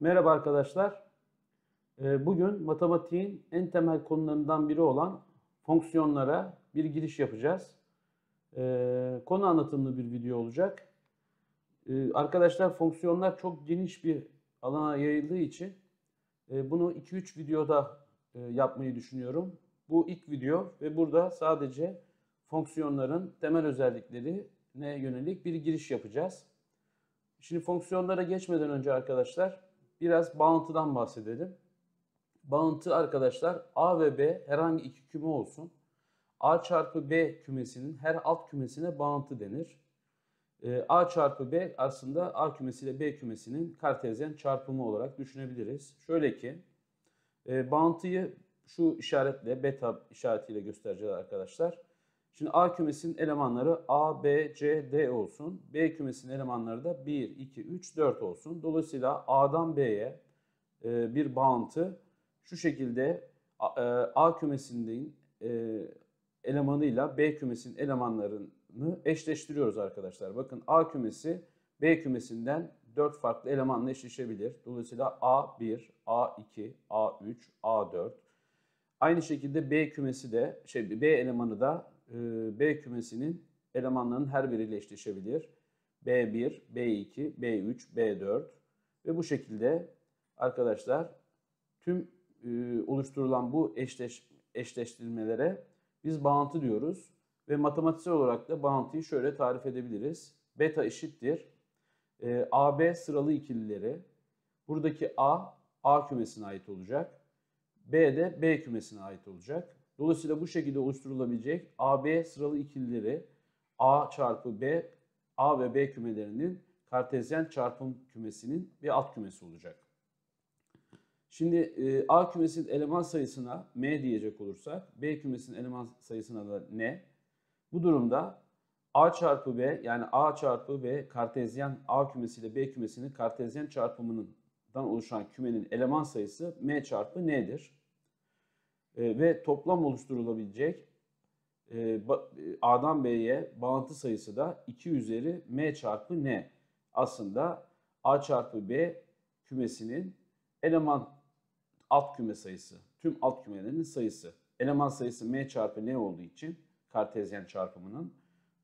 Merhaba arkadaşlar. Ee, bugün matematiğin en temel konularından biri olan fonksiyonlara bir giriş yapacağız. Ee, konu anlatımlı bir video olacak. Ee, arkadaşlar fonksiyonlar çok geniş bir alana yayıldığı için e, bunu 2-3 videoda e, yapmayı düşünüyorum. Bu ilk video ve burada sadece fonksiyonların temel özelliklerine yönelik bir giriş yapacağız. Şimdi fonksiyonlara geçmeden önce arkadaşlar biraz bağıntıdan bahsedelim. Bağıntı arkadaşlar A ve B herhangi iki küme olsun. A çarpı B kümesinin her alt kümesine bağıntı denir. Ee, A çarpı B aslında A kümesiyle B kümesinin kartezyen çarpımı olarak düşünebiliriz. Şöyle ki e, bağıntıyı şu işaretle beta işaretiyle göstereceğiz arkadaşlar. Şimdi A kümesinin elemanları A, B, C, D olsun. B kümesinin elemanları da 1, 2, 3, 4 olsun. Dolayısıyla A'dan B'ye e, bir bağıntı şu şekilde A e, kümesinin e, elemanıyla B kümesinin elemanlarını eşleştiriyoruz arkadaşlar. Bakın A kümesi B kümesinden 4 farklı elemanla eşleşebilir. Dolayısıyla A1, A2, A3, A4. Aynı şekilde B kümesi de şey B elemanı da ee, B kümesinin elemanlarının her biriyle eşleşebilir. B1, B2, B3, B4 ve bu şekilde arkadaşlar tüm e, oluşturulan bu eşleş, eşleştirmelere biz bağıntı diyoruz ve matematiksel olarak da bağıntıyı şöyle tarif edebiliriz. Beta eşittir e, ee, AB sıralı ikilileri buradaki A A kümesine ait olacak. B de B kümesine ait olacak. Dolayısıyla bu şekilde oluşturulabilecek AB sıralı ikilileri A çarpı B, A ve B kümelerinin kartezyen çarpım kümesinin bir alt kümesi olacak. Şimdi e, A kümesinin eleman sayısına M diyecek olursak, B kümesinin eleman sayısına da N. Bu durumda A çarpı B yani A çarpı B kartezyen A kümesiyle B kümesinin kartezyen çarpımından oluşan kümenin eleman sayısı M çarpı N'dir. Ee, ve toplam oluşturulabilecek e, e, A'dan B'ye bağıntı sayısı da 2 üzeri M çarpı N. Aslında A çarpı B kümesinin eleman alt küme sayısı, tüm alt kümelerinin sayısı. Eleman sayısı M çarpı N olduğu için kartezyen çarpımının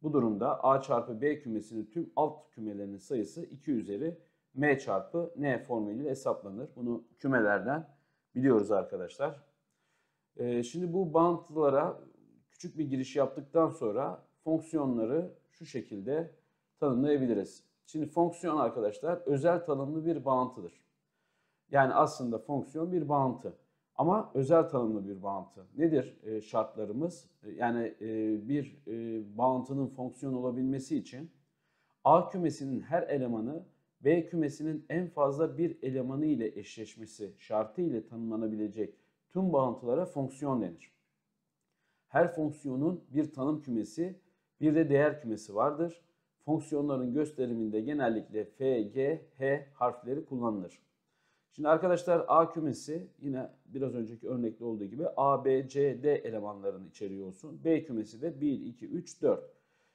bu durumda A çarpı B kümesinin tüm alt kümelerinin sayısı 2 üzeri M çarpı N formülüyle hesaplanır. Bunu kümelerden biliyoruz arkadaşlar. Ee, şimdi bu bantlara küçük bir giriş yaptıktan sonra fonksiyonları şu şekilde tanımlayabiliriz. Şimdi fonksiyon arkadaşlar özel tanımlı bir bağıntıdır. Yani aslında fonksiyon bir bağıntı ama özel tanımlı bir bağıntı. Nedir e, şartlarımız? E, yani e, bir bağıntının fonksiyon olabilmesi için A kümesinin her elemanı B kümesinin en fazla bir elemanı ile eşleşmesi şartı ile tanımlanabilecek Tüm bağıntılara fonksiyon denir. Her fonksiyonun bir tanım kümesi, bir de değer kümesi vardır. Fonksiyonların gösteriminde genellikle F, G, H harfleri kullanılır. Şimdi arkadaşlar A kümesi yine biraz önceki örnekte olduğu gibi A, B, C, D elemanlarını içeriyor olsun. B kümesi de 1, 2, 3, 4.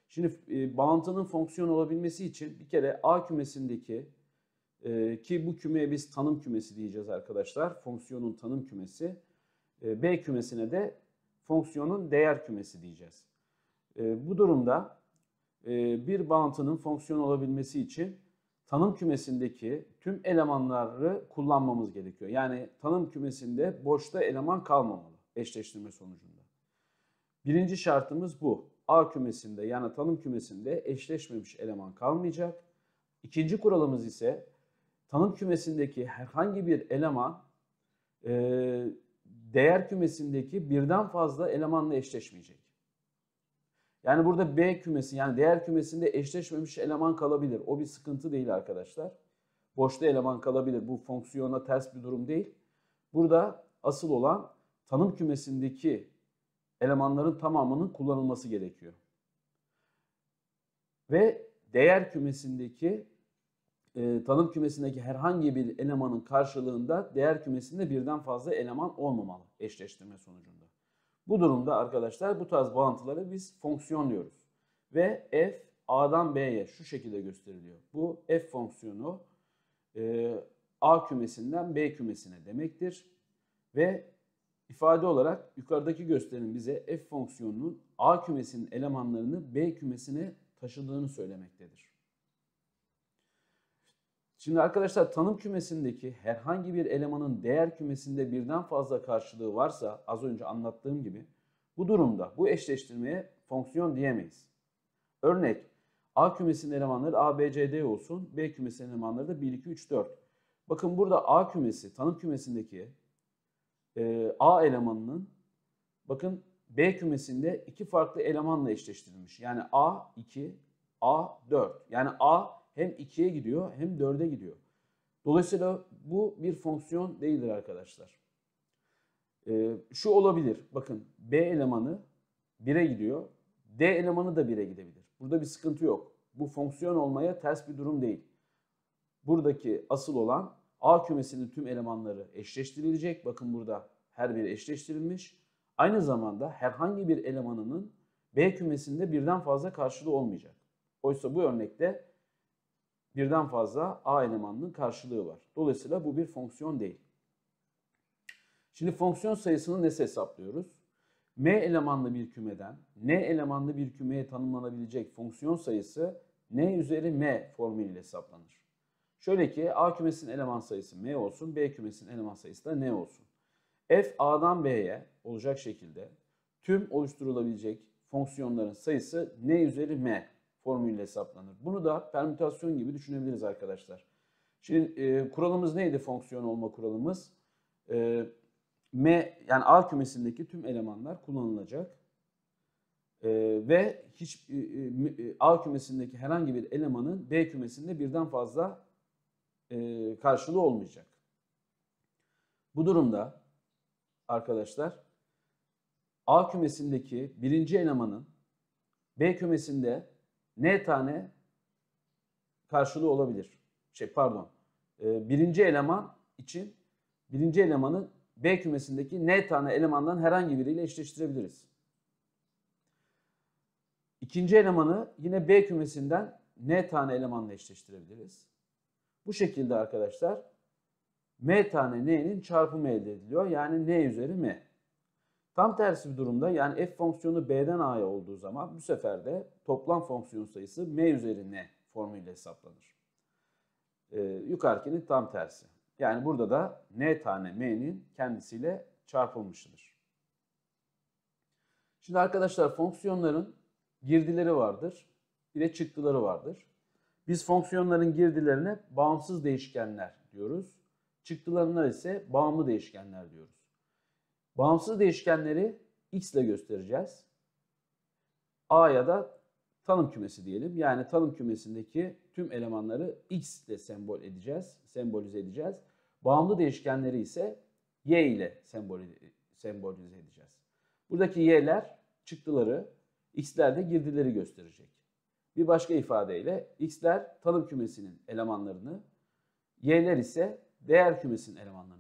Şimdi e, bağıntının fonksiyon olabilmesi için bir kere A kümesindeki e, ki bu kümeye biz tanım kümesi diyeceğiz arkadaşlar. Fonksiyonun tanım kümesi. E, B kümesine de fonksiyonun değer kümesi diyeceğiz. E, bu durumda e, bir bağıntının fonksiyon olabilmesi için tanım kümesindeki tüm elemanları kullanmamız gerekiyor. Yani tanım kümesinde boşta eleman kalmamalı eşleştirme sonucunda. Birinci şartımız bu. A kümesinde yani tanım kümesinde eşleşmemiş eleman kalmayacak. İkinci kuralımız ise tanım kümesindeki herhangi bir eleman e, değer kümesindeki birden fazla elemanla eşleşmeyecek. Yani burada B kümesi yani değer kümesinde eşleşmemiş eleman kalabilir. O bir sıkıntı değil arkadaşlar. Boşta eleman kalabilir. Bu fonksiyona ters bir durum değil. Burada asıl olan tanım kümesindeki elemanların tamamının kullanılması gerekiyor. Ve değer kümesindeki e, tanım kümesindeki herhangi bir elemanın karşılığında değer kümesinde birden fazla eleman olmamalı eşleştirme sonucunda. Bu durumda arkadaşlar bu tarz bağıntıları biz fonksiyon diyoruz. Ve f a'dan b'ye şu şekilde gösteriliyor. Bu f fonksiyonu e, a kümesinden b kümesine demektir. Ve ifade olarak yukarıdaki gösterim bize f fonksiyonunun a kümesinin elemanlarını b kümesine taşıdığını söylemektedir. Şimdi arkadaşlar tanım kümesindeki herhangi bir elemanın değer kümesinde birden fazla karşılığı varsa az önce anlattığım gibi bu durumda bu eşleştirmeye fonksiyon diyemeyiz. Örnek A kümesinin elemanları A, B, C, D olsun. B kümesinin elemanları da 1, 2, 3, 4. Bakın burada A kümesi, tanım kümesindeki e, A elemanının bakın B kümesinde iki farklı elemanla eşleştirilmiş. Yani A 2, A 4. Yani A hem 2'ye gidiyor hem 4'e gidiyor. Dolayısıyla bu bir fonksiyon değildir arkadaşlar. Ee, şu olabilir. Bakın B elemanı 1'e gidiyor. D elemanı da 1'e gidebilir. Burada bir sıkıntı yok. Bu fonksiyon olmaya ters bir durum değil. Buradaki asıl olan A kümesinin tüm elemanları eşleştirilecek. Bakın burada her biri eşleştirilmiş. Aynı zamanda herhangi bir elemanının B kümesinde birden fazla karşılığı olmayacak. Oysa bu örnekte birden fazla A elemanının karşılığı var. Dolayısıyla bu bir fonksiyon değil. Şimdi fonksiyon sayısını nasıl hesaplıyoruz? M elemanlı bir kümeden N elemanlı bir kümeye tanımlanabilecek fonksiyon sayısı N üzeri M formülüyle hesaplanır. Şöyle ki A kümesinin eleman sayısı M olsun, B kümesinin eleman sayısı da N olsun. F A'dan B'ye olacak şekilde tüm oluşturulabilecek fonksiyonların sayısı N üzeri M formülüyle hesaplanır. Bunu da permütasyon gibi düşünebiliriz arkadaşlar. Şimdi e, kuralımız neydi fonksiyon olma kuralımız? E, M yani A kümesindeki tüm elemanlar kullanılacak. E, ve hiç e, e, e A kümesindeki herhangi bir elemanın B kümesinde birden fazla e, karşılığı olmayacak. Bu durumda arkadaşlar A kümesindeki birinci elemanın B kümesinde n tane karşılığı olabilir. Şey pardon. Ee, birinci eleman için birinci elemanı B kümesindeki n tane elemandan herhangi biriyle eşleştirebiliriz. İkinci elemanı yine B kümesinden n tane elemanla eşleştirebiliriz. Bu şekilde arkadaşlar m tane n'nin çarpımı elde ediliyor. Yani n üzeri m. Tam tersi bir durumda yani f fonksiyonu b'den a'ya olduğu zaman bu sefer de toplam fonksiyon sayısı m üzeri n formülüyle hesaplanır. Ee, yukarıdakinin tam tersi. Yani burada da n tane m'nin kendisiyle çarpılmıştır. Şimdi arkadaşlar fonksiyonların girdileri vardır. Bir de çıktıları vardır. Biz fonksiyonların girdilerine bağımsız değişkenler diyoruz. Çıktılarına ise bağımlı değişkenler diyoruz. Bağımsız değişkenleri x ile göstereceğiz. A ya da tanım kümesi diyelim. Yani tanım kümesindeki tüm elemanları x ile sembol edeceğiz, sembolize edeceğiz. Bağımlı değişkenleri ise y ile sembolize, edeceğiz. Buradaki y'ler çıktıları, x'ler de girdileri gösterecek. Bir başka ifadeyle x'ler tanım kümesinin elemanlarını, y'ler ise değer kümesinin elemanlarını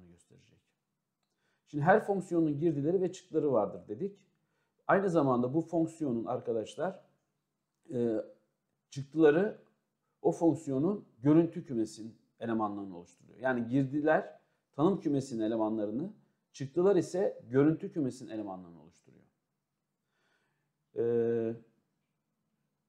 Şimdi her fonksiyonun girdileri ve çıktıları vardır dedik. Aynı zamanda bu fonksiyonun arkadaşlar e, çıktıları o fonksiyonun görüntü kümesinin elemanlarını oluşturuyor. Yani girdiler tanım kümesinin elemanlarını, çıktılar ise görüntü kümesinin elemanlarını oluşturuyor. Ee,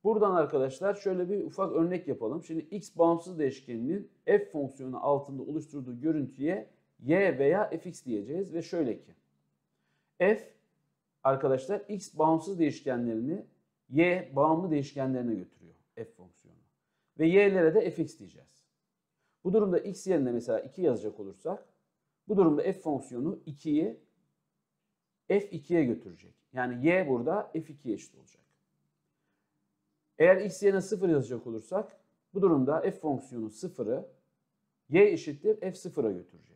buradan arkadaşlar şöyle bir ufak örnek yapalım. Şimdi x bağımsız değişkeninin f fonksiyonu altında oluşturduğu görüntüye y veya fx diyeceğiz ve şöyle ki f arkadaşlar x bağımsız değişkenlerini y bağımlı değişkenlerine götürüyor f fonksiyonu. Ve y'lere de fx diyeceğiz. Bu durumda x yerine mesela 2 yazacak olursak bu durumda f fonksiyonu 2'yi f2'ye götürecek. Yani y burada f2'ye eşit olacak. Eğer x yerine 0 yazacak olursak bu durumda f fonksiyonu 0'ı y eşittir f0'a götürecek.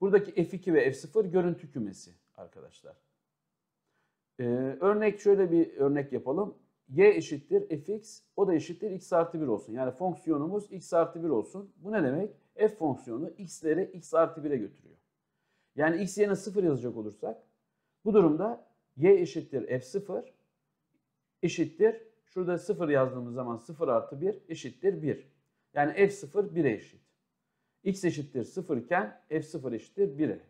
Buradaki F2 ve F0 görüntü kümesi arkadaşlar. Ee, örnek şöyle bir örnek yapalım. Y eşittir fx, o da eşittir x artı 1 olsun. Yani fonksiyonumuz x artı 1 olsun. Bu ne demek? F fonksiyonu x'leri x artı 1'e götürüyor. Yani x yerine 0 yazacak olursak bu durumda y eşittir f0 eşittir. Şurada 0 yazdığımız zaman 0 artı 1 eşittir 1. Yani f0 1'e eşit x eşittir 0 iken f0 eşittir 1'e.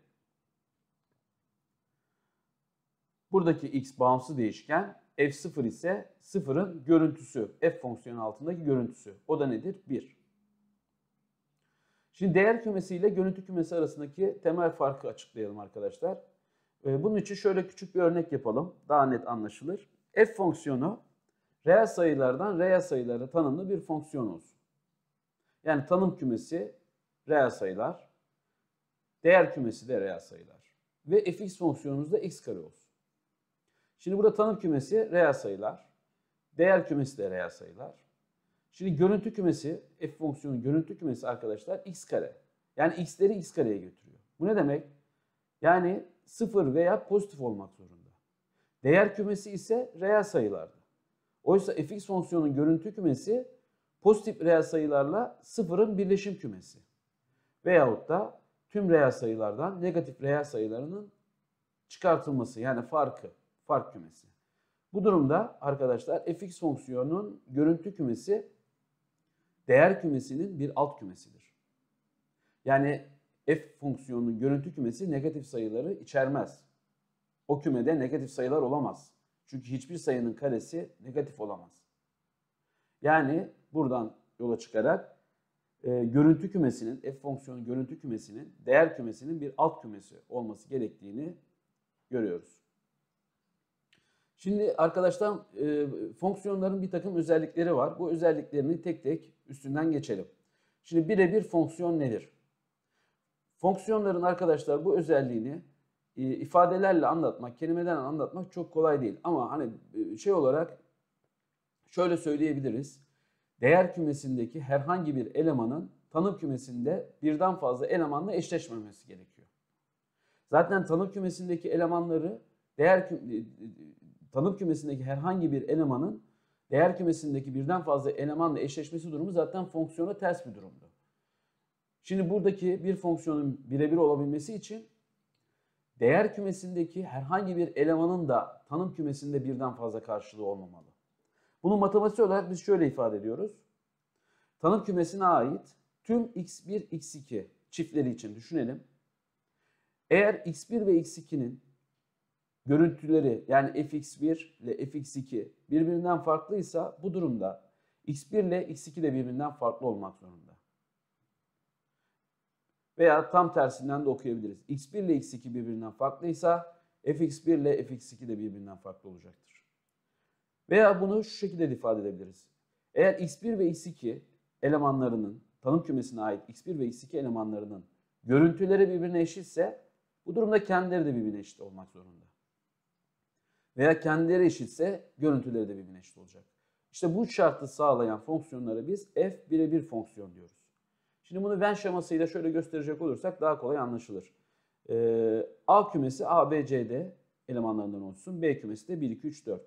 Buradaki x bağımsız değişken f0 ise 0'ın görüntüsü, f fonksiyonu altındaki görüntüsü. O da nedir? 1. Şimdi değer kümesi ile görüntü kümesi arasındaki temel farkı açıklayalım arkadaşlar. Ee, bunun için şöyle küçük bir örnek yapalım. Daha net anlaşılır. F fonksiyonu reel sayılardan reel sayılara tanımlı bir fonksiyon olsun. Yani tanım kümesi reel sayılar. Değer kümesi de reel sayılar. Ve fx fonksiyonumuz da x kare olsun. Şimdi burada tanım kümesi reel sayılar. Değer kümesi de reel sayılar. Şimdi görüntü kümesi, f fonksiyonun görüntü kümesi arkadaşlar x kare. Yani x'leri x kareye götürüyor. Bu ne demek? Yani sıfır veya pozitif olmak zorunda. Değer kümesi ise reel sayılardı. Oysa fx fonksiyonun görüntü kümesi pozitif reel sayılarla sıfırın birleşim kümesi veyahut da tüm reel sayılardan negatif reel sayılarının çıkartılması yani farkı, fark kümesi. Bu durumda arkadaşlar fx fonksiyonunun görüntü kümesi değer kümesinin bir alt kümesidir. Yani f fonksiyonunun görüntü kümesi negatif sayıları içermez. O kümede negatif sayılar olamaz. Çünkü hiçbir sayının karesi negatif olamaz. Yani buradan yola çıkarak e, görüntü kümesinin, f fonksiyonun görüntü kümesinin, değer kümesinin bir alt kümesi olması gerektiğini görüyoruz. Şimdi arkadaşlar e, fonksiyonların bir takım özellikleri var. Bu özelliklerini tek tek üstünden geçelim. Şimdi birebir fonksiyon nedir? Fonksiyonların arkadaşlar bu özelliğini e, ifadelerle anlatmak, kelimeden anlatmak çok kolay değil. Ama hani e, şey olarak şöyle söyleyebiliriz değer kümesindeki herhangi bir elemanın tanım kümesinde birden fazla elemanla eşleşmemesi gerekiyor. Zaten tanım kümesindeki elemanları değer kü e, e, tanım kümesindeki herhangi bir elemanın değer kümesindeki birden fazla elemanla eşleşmesi durumu zaten fonksiyona ters bir durumdu. Şimdi buradaki bir fonksiyonun birebir olabilmesi için değer kümesindeki herhangi bir elemanın da tanım kümesinde birden fazla karşılığı olmamalı. Bunu matematiksel olarak biz şöyle ifade ediyoruz. Tanım kümesine ait tüm x1, x2 çiftleri için düşünelim. Eğer x1 ve x2'nin görüntüleri yani fx1 ile fx2 birbirinden farklıysa bu durumda x1 ile x2 de birbirinden farklı olmak zorunda. Veya tam tersinden de okuyabiliriz. x1 ile x2 birbirinden farklıysa fx1 ile fx2 de birbirinden farklı olacaktır. Veya bunu şu şekilde ifade edebiliriz. Eğer x1 ve x2 elemanlarının, tanım kümesine ait x1 ve x2 elemanlarının görüntüleri birbirine eşitse bu durumda kendileri de birbirine eşit olmak zorunda. Veya kendileri eşitse görüntüleri de birbirine eşit olacak. İşte bu şartı sağlayan fonksiyonlara biz f birebir fonksiyon diyoruz. Şimdi bunu Venn şemasıyla şöyle gösterecek olursak daha kolay anlaşılır. Ee, A kümesi A, B, C, D elemanlarından olsun. B kümesi de 1, 2, 3, 4.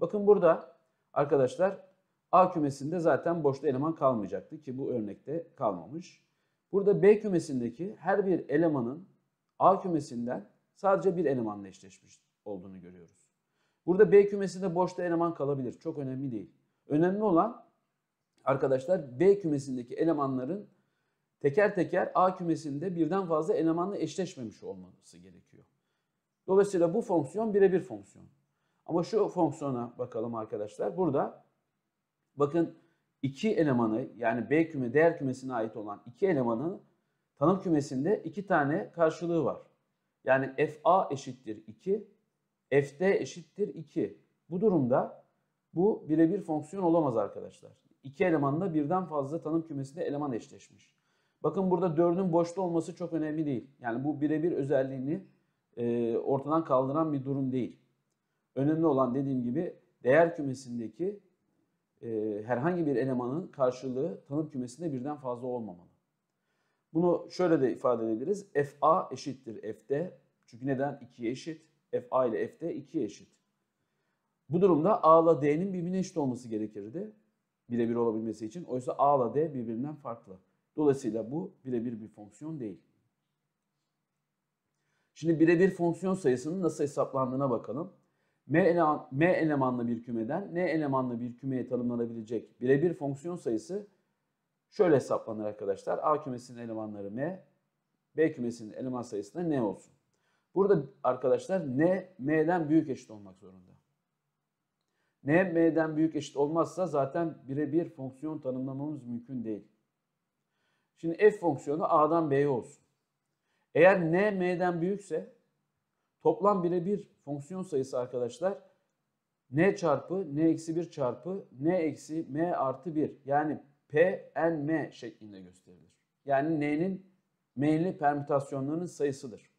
Bakın burada arkadaşlar A kümesinde zaten boşta eleman kalmayacaktı ki bu örnekte kalmamış. Burada B kümesindeki her bir elemanın A kümesinden sadece bir elemanla eşleşmiş olduğunu görüyoruz. Burada B kümesinde boşta eleman kalabilir. Çok önemli değil. Önemli olan arkadaşlar B kümesindeki elemanların teker teker A kümesinde birden fazla elemanla eşleşmemiş olması gerekiyor. Dolayısıyla bu fonksiyon birebir fonksiyon. Ama şu fonksiyona bakalım arkadaşlar. Burada bakın iki elemanı yani B küme değer kümesine ait olan iki elemanın tanım kümesinde iki tane karşılığı var. Yani FA eşittir 2, FD eşittir 2. Bu durumda bu birebir fonksiyon olamaz arkadaşlar. İki elemanda birden fazla tanım kümesinde eleman eşleşmiş. Bakın burada 4'ün boşta olması çok önemli değil. Yani bu birebir özelliğini e, ortadan kaldıran bir durum değil. Önemli olan dediğim gibi değer kümesindeki e, herhangi bir elemanın karşılığı tanım kümesinde birden fazla olmamalı. Bunu şöyle de ifade edebiliriz. FA eşittir FD. Çünkü neden? 2'ye eşit. FA ile FD 2'ye eşit. Bu durumda A ile D'nin birbirine eşit olması gerekirdi. Birebir olabilmesi için. Oysa A ile D birbirinden farklı. Dolayısıyla bu birebir bir fonksiyon değil. Şimdi birebir fonksiyon sayısının nasıl hesaplandığına bakalım. M, eleman, M elemanlı bir kümeden N elemanlı bir kümeye tanımlanabilecek birebir fonksiyon sayısı şöyle hesaplanır arkadaşlar. A kümesinin elemanları M, B kümesinin eleman sayısı da N olsun. Burada arkadaşlar N, M'den büyük eşit olmak zorunda. N, M'den büyük eşit olmazsa zaten birebir fonksiyon tanımlamamız mümkün değil. Şimdi f fonksiyonu A'dan B'ye olsun. Eğer N, M'den büyükse toplam birebir fonksiyon sayısı arkadaşlar n çarpı n eksi 1 çarpı n eksi m artı 1 yani p n m şeklinde gösterilir. Yani n'nin m'li permütasyonlarının sayısıdır.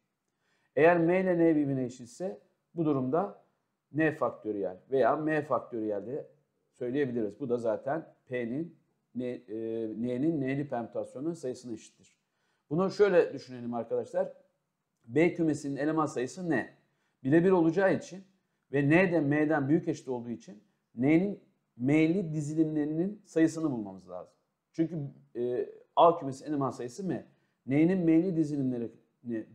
Eğer m ile n birbirine eşitse bu durumda n faktöriyel veya m faktöriyel de söyleyebiliriz. Bu da zaten p'nin e, n'nin n'li permütasyonunun sayısına eşittir. Bunu şöyle düşünelim arkadaşlar. B kümesinin eleman sayısı n birebir olacağı için ve n'den m'den büyük eşit olduğu için n'nin m'li dizilimlerinin sayısını bulmamız lazım. Çünkü e, A kümesi eleman sayısı m. N'nin m'li dizilimlerini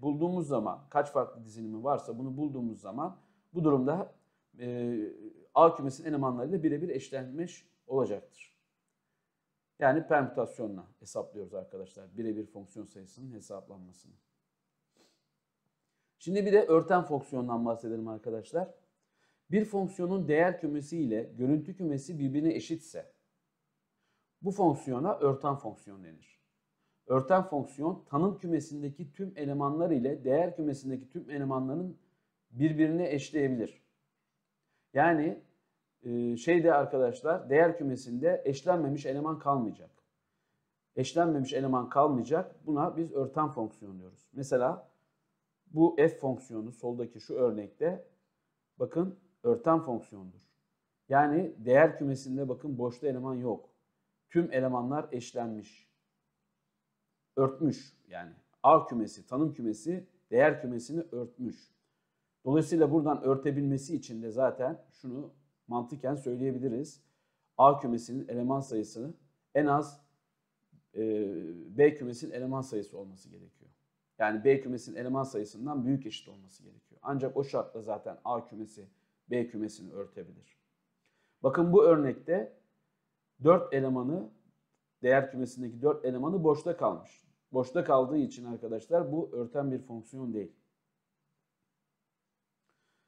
bulduğumuz zaman kaç farklı dizilimi varsa bunu bulduğumuz zaman bu durumda e, A kümesinin elemanlarıyla birebir eşlenmiş olacaktır. Yani permütasyonla hesaplıyoruz arkadaşlar birebir fonksiyon sayısının hesaplanmasını. Şimdi bir de örten fonksiyondan bahsedelim arkadaşlar. Bir fonksiyonun değer kümesi ile görüntü kümesi birbirine eşitse bu fonksiyona örten fonksiyon denir. Örten fonksiyon tanım kümesindeki tüm elemanlar ile değer kümesindeki tüm elemanların birbirine eşleyebilir. Yani e, şeyde arkadaşlar değer kümesinde eşlenmemiş eleman kalmayacak. Eşlenmemiş eleman kalmayacak. Buna biz örten fonksiyon diyoruz. Mesela bu f fonksiyonu soldaki şu örnekte bakın örten fonksiyondur. Yani değer kümesinde bakın boşta eleman yok. Tüm elemanlar eşlenmiş. Örtmüş yani. A kümesi, tanım kümesi değer kümesini örtmüş. Dolayısıyla buradan örtebilmesi için de zaten şunu mantıken söyleyebiliriz. A kümesinin eleman sayısını en az e, B kümesinin eleman sayısı olması gerekiyor. Yani B kümesinin eleman sayısından büyük eşit olması gerekiyor. Ancak o şartla zaten A kümesi B kümesini örtebilir. Bakın bu örnekte 4 elemanı, değer kümesindeki 4 elemanı boşta kalmış. Boşta kaldığı için arkadaşlar bu örten bir fonksiyon değil.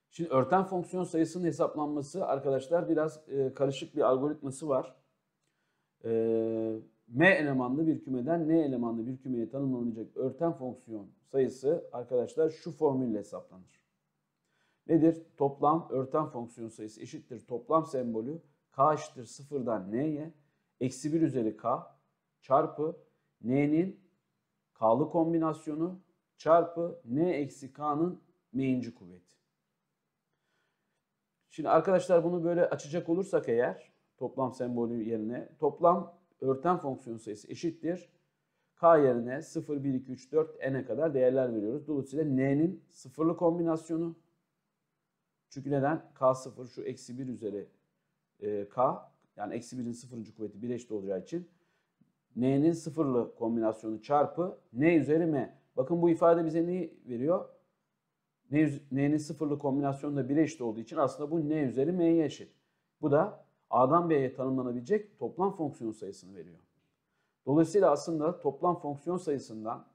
Şimdi örten fonksiyon sayısının hesaplanması arkadaşlar biraz e, karışık bir algoritması var. E, M elemanlı bir kümeden N elemanlı bir kümeye tanımlanacak örten fonksiyon sayısı arkadaşlar şu formülle hesaplanır. Nedir? Toplam örten fonksiyon sayısı eşittir toplam sembolü k eşittir sıfırdan n'ye eksi 1 üzeri k çarpı n'nin k'lı kombinasyonu çarpı n eksi k'nın m'inci kuvveti. Şimdi arkadaşlar bunu böyle açacak olursak eğer toplam sembolü yerine toplam örten fonksiyon sayısı eşittir. K yerine 0, 1, 2, 3, 4, n'e kadar değerler veriyoruz. Dolayısıyla n'nin sıfırlı kombinasyonu. Çünkü neden? K0 şu eksi 1 üzeri e, K. Yani eksi 1'in sıfırıncı kuvveti 1 eşit olacağı için. N'nin sıfırlı kombinasyonu çarpı N üzeri M. Bakın bu ifade bize neyi veriyor? N'nin sıfırlı kombinasyonu da 1'e eşit olduğu için aslında bu N üzeri M'ye eşit. Bu da A'dan B'ye tanımlanabilecek toplam fonksiyon sayısını veriyor. Dolayısıyla aslında toplam fonksiyon sayısından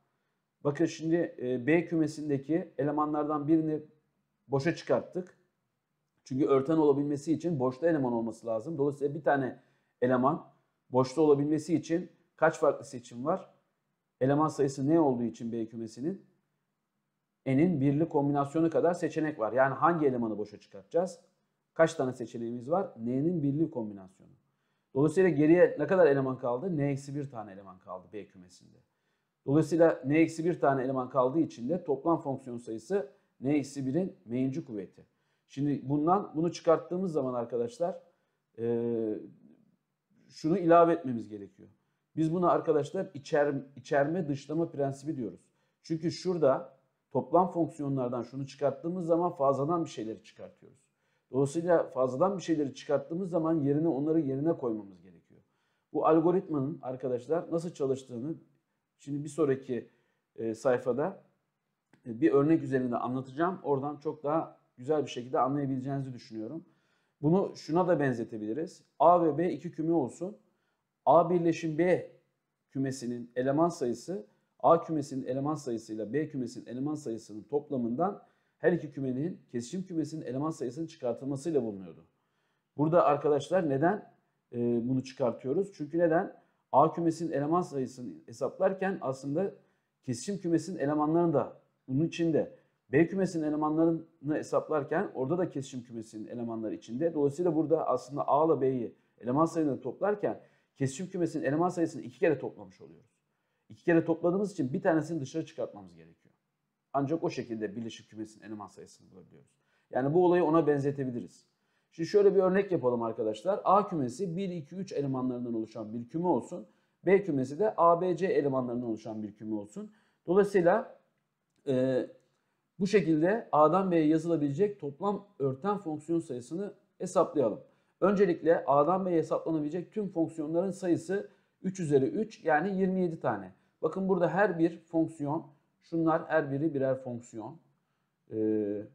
bakın şimdi e, B kümesindeki elemanlardan birini boşa çıkarttık. Çünkü örten olabilmesi için boşta eleman olması lazım. Dolayısıyla bir tane eleman boşta olabilmesi için kaç farklı seçim var? Eleman sayısı ne olduğu için B kümesinin? N'in birli kombinasyonu kadar seçenek var. Yani hangi elemanı boşa çıkartacağız? Kaç tane seçeneğimiz var? N'nin birli kombinasyonu. Dolayısıyla geriye ne kadar eleman kaldı? N-1 tane eleman kaldı B kümesinde. Dolayısıyla N-1 tane eleman kaldığı için de toplam fonksiyon sayısı N-1'in m'inci kuvveti. Şimdi bundan bunu çıkarttığımız zaman arkadaşlar e, şunu ilave etmemiz gerekiyor. Biz buna arkadaşlar içer, içerme dışlama prensibi diyoruz. Çünkü şurada toplam fonksiyonlardan şunu çıkarttığımız zaman fazladan bir şeyleri çıkartıyoruz. Dolayısıyla fazladan bir şeyleri çıkarttığımız zaman yerine onları yerine koymamız gerekiyor. Bu algoritmanın arkadaşlar nasıl çalıştığını şimdi bir sonraki e, sayfada e, bir örnek üzerinde anlatacağım. Oradan çok daha güzel bir şekilde anlayabileceğinizi düşünüyorum. Bunu şuna da benzetebiliriz. A ve B iki küme olsun. A birleşim B kümesinin eleman sayısı A kümesinin eleman sayısıyla B kümesinin eleman sayısının toplamından her iki kümenin kesişim kümesinin eleman sayısının çıkartılmasıyla bulunuyordu. Burada arkadaşlar neden e, bunu çıkartıyoruz? Çünkü neden? A kümesinin eleman sayısını hesaplarken aslında kesişim kümesinin elemanlarını da bunun içinde. B kümesinin elemanlarını hesaplarken orada da kesişim kümesinin elemanları içinde. Dolayısıyla burada aslında A ile B'yi eleman sayısını toplarken kesişim kümesinin eleman sayısını iki kere toplamış oluyoruz. İki kere topladığımız için bir tanesini dışarı çıkartmamız gerekiyor. Ancak o şekilde birleşik kümesinin eleman sayısını bulabiliyoruz. Yani bu olayı ona benzetebiliriz. Şimdi şöyle bir örnek yapalım arkadaşlar. A kümesi 1, 2, 3 elemanlarından oluşan bir küme olsun. B kümesi de A, B, C elemanlarından oluşan bir küme olsun. Dolayısıyla e, bu şekilde A'dan B'ye yazılabilecek toplam örten fonksiyon sayısını hesaplayalım. Öncelikle A'dan B'ye hesaplanabilecek tüm fonksiyonların sayısı 3 üzeri 3 yani 27 tane. Bakın burada her bir fonksiyon Şunlar her biri birer fonksiyon. Ee,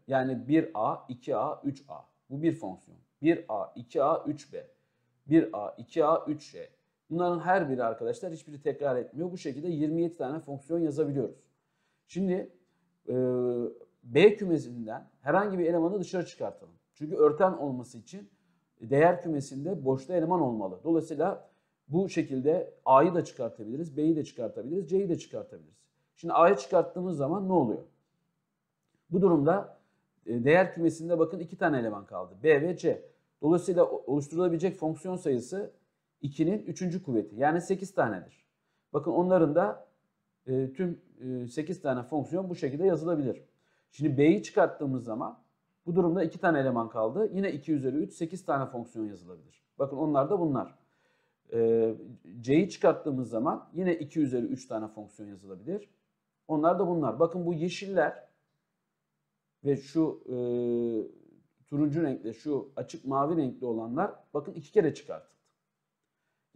yani 1A, 2A, 3A. Bu bir fonksiyon. 1A, 2A, 3B. 1A, 2A, 3C. Bunların her biri arkadaşlar hiçbiri tekrar etmiyor. Bu şekilde 27 tane fonksiyon yazabiliyoruz. Şimdi e, B kümesinden herhangi bir elemanı dışarı çıkartalım. Çünkü örten olması için değer kümesinde boşta eleman olmalı. Dolayısıyla bu şekilde A'yı da çıkartabiliriz, B'yi de çıkartabiliriz, C'yi de çıkartabiliriz. Şimdi A'ya çıkarttığımız zaman ne oluyor? Bu durumda e, değer kümesinde bakın iki tane eleman kaldı. B ve C. Dolayısıyla oluşturulabilecek fonksiyon sayısı 2'nin 3. kuvveti. Yani 8 tanedir. Bakın onların da e, tüm e, 8 tane fonksiyon bu şekilde yazılabilir. Şimdi B'yi çıkarttığımız zaman bu durumda 2 tane eleman kaldı. Yine 2 üzeri 3 8 tane fonksiyon yazılabilir. Bakın onlar da bunlar. E, C'yi çıkarttığımız zaman yine 2 üzeri 3 tane fonksiyon yazılabilir. Onlar da bunlar. Bakın bu yeşiller ve şu e, turuncu renkli, şu açık mavi renkli olanlar bakın iki kere çıkartıldı.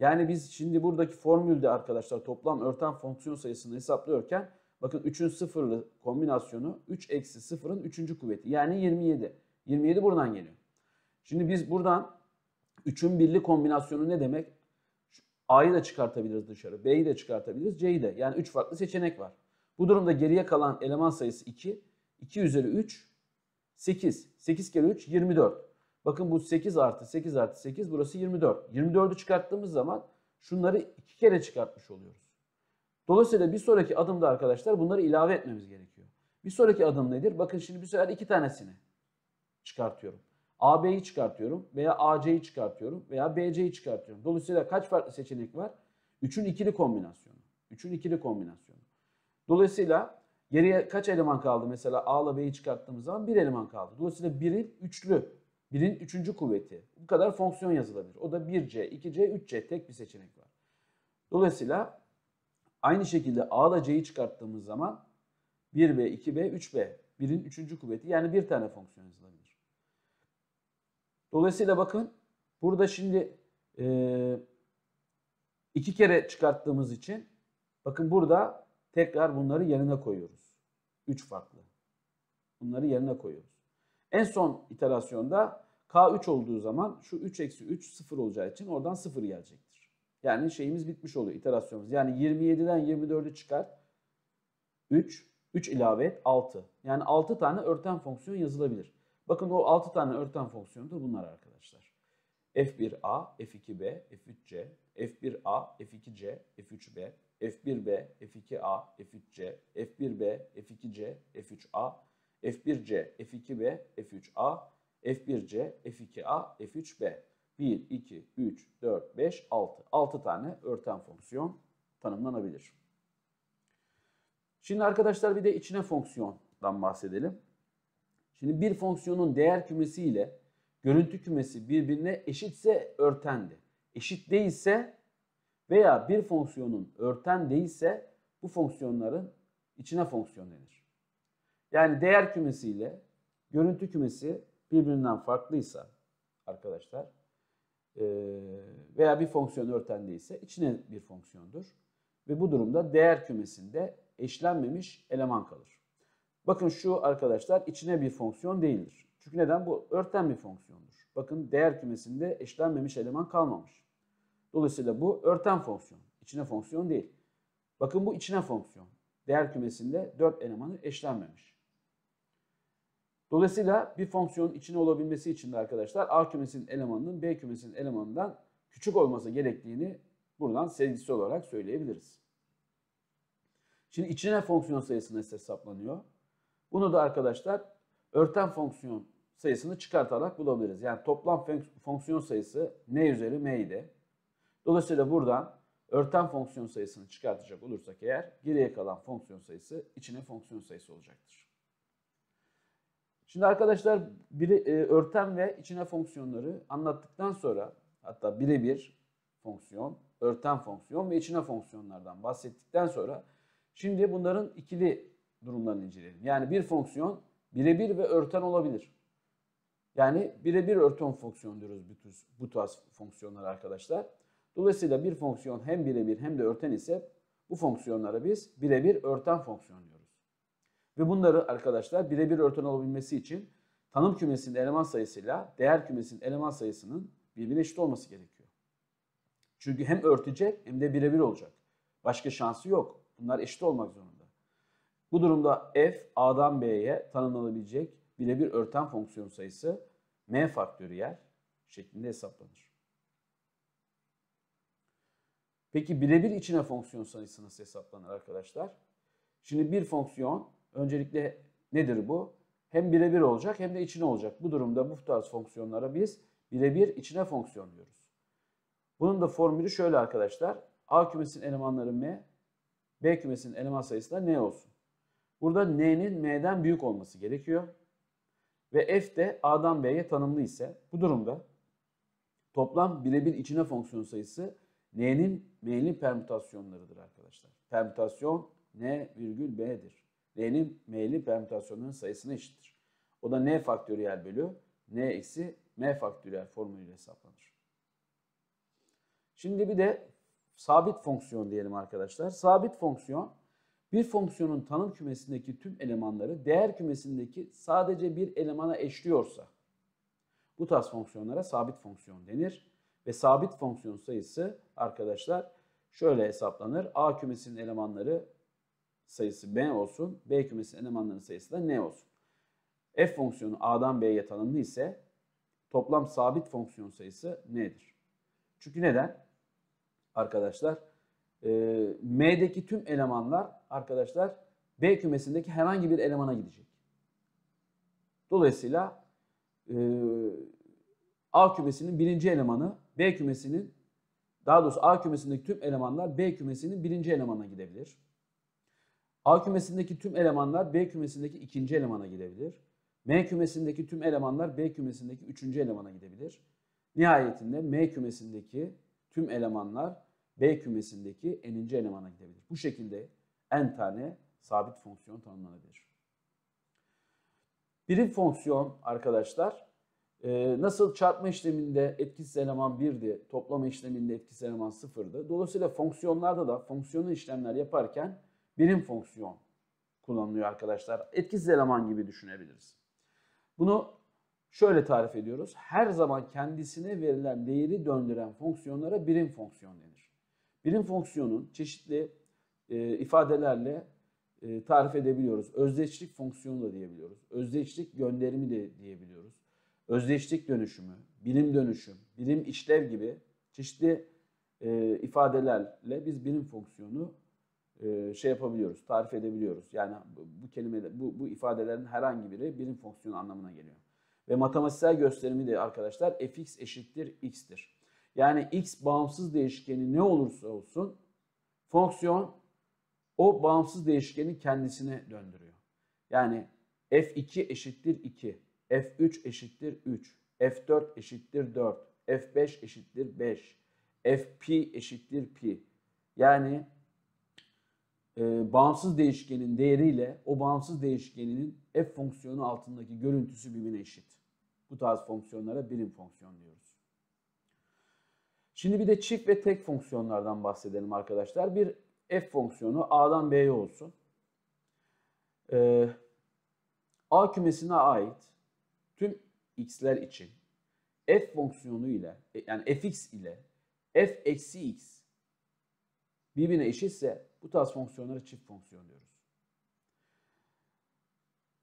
Yani biz şimdi buradaki formülde arkadaşlar toplam örten fonksiyon sayısını hesaplıyorken bakın 3'ün sıfırlı kombinasyonu 3 eksi sıfırın 3. kuvveti yani 27. 27 buradan geliyor. Şimdi biz buradan 3'ün birli kombinasyonu ne demek? A'yı da çıkartabiliriz dışarı, B'yi de çıkartabiliriz, C'yi de. Yani 3 farklı seçenek var. Bu durumda geriye kalan eleman sayısı 2. 2 üzeri 3, 8. 8 kere 3, 24. Bakın bu 8 artı 8 artı 8 burası 24. 24'ü çıkarttığımız zaman şunları 2 kere çıkartmış oluyoruz. Dolayısıyla bir sonraki adımda arkadaşlar bunları ilave etmemiz gerekiyor. Bir sonraki adım nedir? Bakın şimdi bir sefer iki tanesini çıkartıyorum. AB'yi çıkartıyorum veya AC'yi çıkartıyorum veya BC'yi çıkartıyorum. Dolayısıyla kaç farklı seçenek var? 3'ün ikili kombinasyonu. 3'ün ikili kombinasyonu. Dolayısıyla geriye kaç eleman kaldı? Mesela a ile B'yi çıkarttığımız zaman bir eleman kaldı. Dolayısıyla birin üçlü, birin üçüncü kuvveti. Bu kadar fonksiyon yazılabilir. O da 1C, 2C, 3C tek bir seçenek var. Dolayısıyla aynı şekilde a ile C'yi çıkarttığımız zaman 1B, 2B, 3B. Birin üçüncü kuvveti yani bir tane fonksiyon yazılabilir. Dolayısıyla bakın burada şimdi e, iki kere çıkarttığımız için bakın burada Tekrar bunları yerine koyuyoruz. Üç farklı. Bunları yerine koyuyoruz. En son iterasyonda K3 olduğu zaman şu 3 eksi 3 sıfır olacağı için oradan sıfır gelecektir. Yani şeyimiz bitmiş oluyor iterasyonumuz. Yani 27'den 24'ü çıkar. 3, 3 ilave et 6. Yani 6 tane örten fonksiyon yazılabilir. Bakın o 6 tane örten fonksiyon da bunlar arkadaşlar. F1A, F2B, F3C, F1A, F2C, F3B, F1B, F2A, F3C, F1B, F2C, F3A, F1C, F2B, F3A, F1C, F2A, F3B. 1, 2, 3, 4, 5, 6. 6 tane örten fonksiyon tanımlanabilir. Şimdi arkadaşlar bir de içine fonksiyondan bahsedelim. Şimdi bir fonksiyonun değer kümesi ile görüntü kümesi birbirine eşitse örtendi. Eşit değilse veya bir fonksiyonun örten değilse bu fonksiyonların içine fonksiyon denir. Yani değer kümesi ile görüntü kümesi birbirinden farklıysa arkadaşlar e, veya bir fonksiyon örten değilse içine bir fonksiyondur. Ve bu durumda değer kümesinde eşlenmemiş eleman kalır. Bakın şu arkadaşlar içine bir fonksiyon değildir. Çünkü neden? Bu örten bir fonksiyondur. Bakın değer kümesinde eşlenmemiş eleman kalmamış. Dolayısıyla bu örten fonksiyon. İçine fonksiyon değil. Bakın bu içine fonksiyon. Değer kümesinde 4 elemanı eşlenmemiş. Dolayısıyla bir fonksiyonun içine olabilmesi için de arkadaşlar A kümesinin elemanının B kümesinin elemanından küçük olması gerektiğini buradan sezgisi olarak söyleyebiliriz. Şimdi içine fonksiyon sayısı nasıl hesaplanıyor? Bunu da arkadaşlar örten fonksiyon sayısını çıkartarak bulabiliriz. Yani toplam fonksiyon sayısı n üzeri m idi. Dolayısıyla buradan örten fonksiyon sayısını çıkartacak olursak eğer geriye kalan fonksiyon sayısı içinin fonksiyon sayısı olacaktır. Şimdi arkadaşlar biri, e, örten ve içine fonksiyonları anlattıktan sonra hatta birebir fonksiyon, örten fonksiyon ve içine fonksiyonlardan bahsettikten sonra şimdi bunların ikili durumlarını inceleyelim. Yani bir fonksiyon birebir ve örten olabilir. Yani birebir örten fonksiyon diyoruz bu, bu tarz fonksiyonlara arkadaşlar. Dolayısıyla bir fonksiyon hem birebir hem de örten ise bu fonksiyonlara biz birebir örten fonksiyon diyoruz. Ve bunları arkadaşlar birebir örten olabilmesi için tanım kümesinin eleman sayısıyla değer kümesinin eleman sayısının birbirine eşit olması gerekiyor. Çünkü hem örtecek hem de birebir olacak. Başka şansı yok. Bunlar eşit olmak zorunda. Bu durumda f a'dan b'ye tanımlanabilecek birebir örten fonksiyon sayısı m faktöriyel şeklinde hesaplanır. Peki birebir içine fonksiyon sayısı nasıl hesaplanır arkadaşlar? Şimdi bir fonksiyon öncelikle nedir bu? Hem birebir olacak hem de içine olacak. Bu durumda bu tarz fonksiyonlara biz birebir içine fonksiyon diyoruz. Bunun da formülü şöyle arkadaşlar. A kümesinin elemanları m, B kümesinin eleman sayısı da n olsun. Burada n'nin m'den büyük olması gerekiyor. Ve f de a'dan b'ye tanımlı ise bu durumda toplam birebir içine fonksiyon sayısı N'nin M'nin permütasyonlarıdır arkadaşlar. Permütasyon N virgül B'dir. N'nin M'nin permütasyonların sayısına eşittir. O da N faktöriyel bölü N eksi M faktöriyel formülüyle hesaplanır. Şimdi bir de sabit fonksiyon diyelim arkadaşlar. Sabit fonksiyon bir fonksiyonun tanım kümesindeki tüm elemanları değer kümesindeki sadece bir elemana eşliyorsa bu tarz fonksiyonlara sabit fonksiyon denir. Ve sabit fonksiyon sayısı arkadaşlar şöyle hesaplanır. A kümesinin elemanları sayısı B olsun. B kümesinin elemanlarının sayısı da N olsun. F fonksiyonu A'dan B'ye tanımlı ise toplam sabit fonksiyon sayısı N'dir. Çünkü neden? Arkadaşlar e, M'deki tüm elemanlar arkadaşlar B kümesindeki herhangi bir elemana gidecek. Dolayısıyla e, A kümesinin birinci elemanı B kümesinin daha doğrusu A kümesindeki tüm elemanlar B kümesinin birinci elemanına gidebilir. A kümesindeki tüm elemanlar B kümesindeki ikinci elemana gidebilir. M kümesindeki tüm elemanlar B kümesindeki üçüncü elemana gidebilir. Nihayetinde M kümesindeki tüm elemanlar B kümesindeki n'inci elemana gidebilir. Bu şekilde n tane sabit fonksiyon tanımlanabilir. Birim fonksiyon arkadaşlar ee, nasıl çarpma işleminde etkisiz eleman 1'di, toplama işleminde etkisiz eleman 0'dı. Dolayısıyla fonksiyonlarda da fonksiyonlu işlemler yaparken birim fonksiyon kullanılıyor arkadaşlar. Etkisiz eleman gibi düşünebiliriz. Bunu şöyle tarif ediyoruz. Her zaman kendisine verilen değeri döndüren fonksiyonlara birim fonksiyon denir. Birim fonksiyonun çeşitli e, ifadelerle e, tarif edebiliyoruz. Özdeşlik fonksiyonu da diyebiliyoruz. Özdeşlik gönderimi de diyebiliyoruz özdeşlik dönüşümü, bilim dönüşüm, bilim işlev gibi çeşitli e, ifadelerle biz bilim fonksiyonu e, şey yapabiliyoruz, tarif edebiliyoruz. Yani bu, bu kelime, bu, bu ifadelerin herhangi biri bilim fonksiyonu anlamına geliyor. Ve matematiksel gösterimi de arkadaşlar fx eşittir x'tir. Yani x bağımsız değişkeni ne olursa olsun fonksiyon o bağımsız değişkeni kendisine döndürüyor. Yani f2 eşittir 2. F3 eşittir 3, F4 eşittir 4, F5 eşittir 5, Fp eşittir pi. Yani e, bağımsız değişkenin değeriyle o bağımsız değişkeninin f fonksiyonu altındaki görüntüsü birbirine eşit. Bu tarz fonksiyonlara birim fonksiyon diyoruz. Şimdi bir de çift ve tek fonksiyonlardan bahsedelim arkadaşlar. Bir f fonksiyonu a'dan b'ye olsun. Ee, a kümesine ait tüm x'ler için f fonksiyonu ile e, yani fx ile f eksi x birbirine eşitse bu tarz fonksiyonlara çift fonksiyon diyoruz.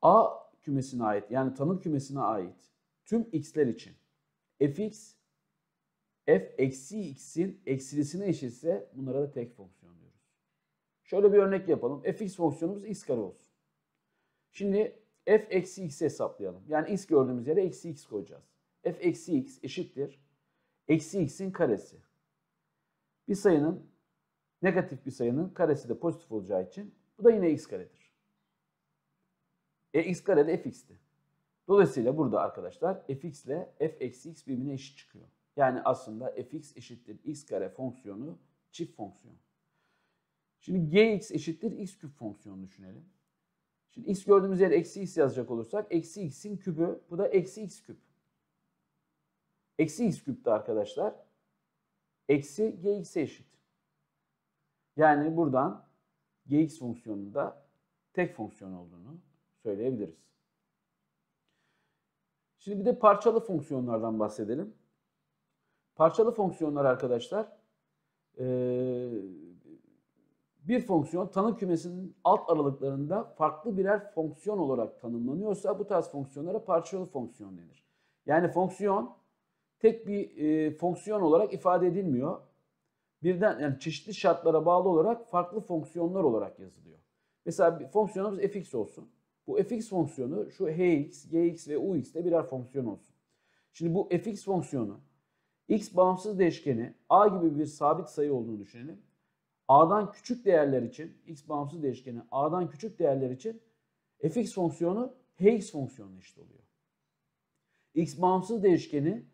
A kümesine ait yani tanım kümesine ait tüm x'ler için fx f eksi x'in eksilisine eşitse bunlara da tek fonksiyon diyoruz. Şöyle bir örnek yapalım. fx fonksiyonumuz x kare olsun. Şimdi f eksi x'i hesaplayalım. Yani x gördüğümüz yere eksi x koyacağız. f eksi x eşittir. Eksi x'in karesi. Bir sayının negatif bir sayının karesi de pozitif olacağı için bu da yine x karedir. E x kare de fx'ti. Dolayısıyla burada arkadaşlar fx ile f eksi x birbirine eşit çıkıyor. Yani aslında fx eşittir x kare fonksiyonu çift fonksiyon. Şimdi gx eşittir x küp fonksiyonu düşünelim. Şimdi x gördüğümüz yer eksi x yazacak olursak eksi x'in kübü bu da eksi x küp. Eksi x küptü arkadaşlar. Eksi gx'e eşit. Yani buradan gx fonksiyonunun da tek fonksiyon olduğunu söyleyebiliriz. Şimdi bir de parçalı fonksiyonlardan bahsedelim. Parçalı fonksiyonlar arkadaşlar ee, bir fonksiyon tanım kümesinin alt aralıklarında farklı birer fonksiyon olarak tanımlanıyorsa bu tarz fonksiyonlara parçalı fonksiyon denir. Yani fonksiyon tek bir e, fonksiyon olarak ifade edilmiyor. Birden yani çeşitli şartlara bağlı olarak farklı fonksiyonlar olarak yazılıyor. Mesela bir fonksiyonumuz fx olsun. Bu fx fonksiyonu şu hx, yx ve ux de birer fonksiyon olsun. Şimdi bu fx fonksiyonu x bağımsız değişkeni a gibi bir sabit sayı olduğunu düşünelim a'dan küçük değerler için x bağımsız değişkeni a'dan küçük değerler için fx fonksiyonu hx fonksiyonuna eşit oluyor. x bağımsız değişkeni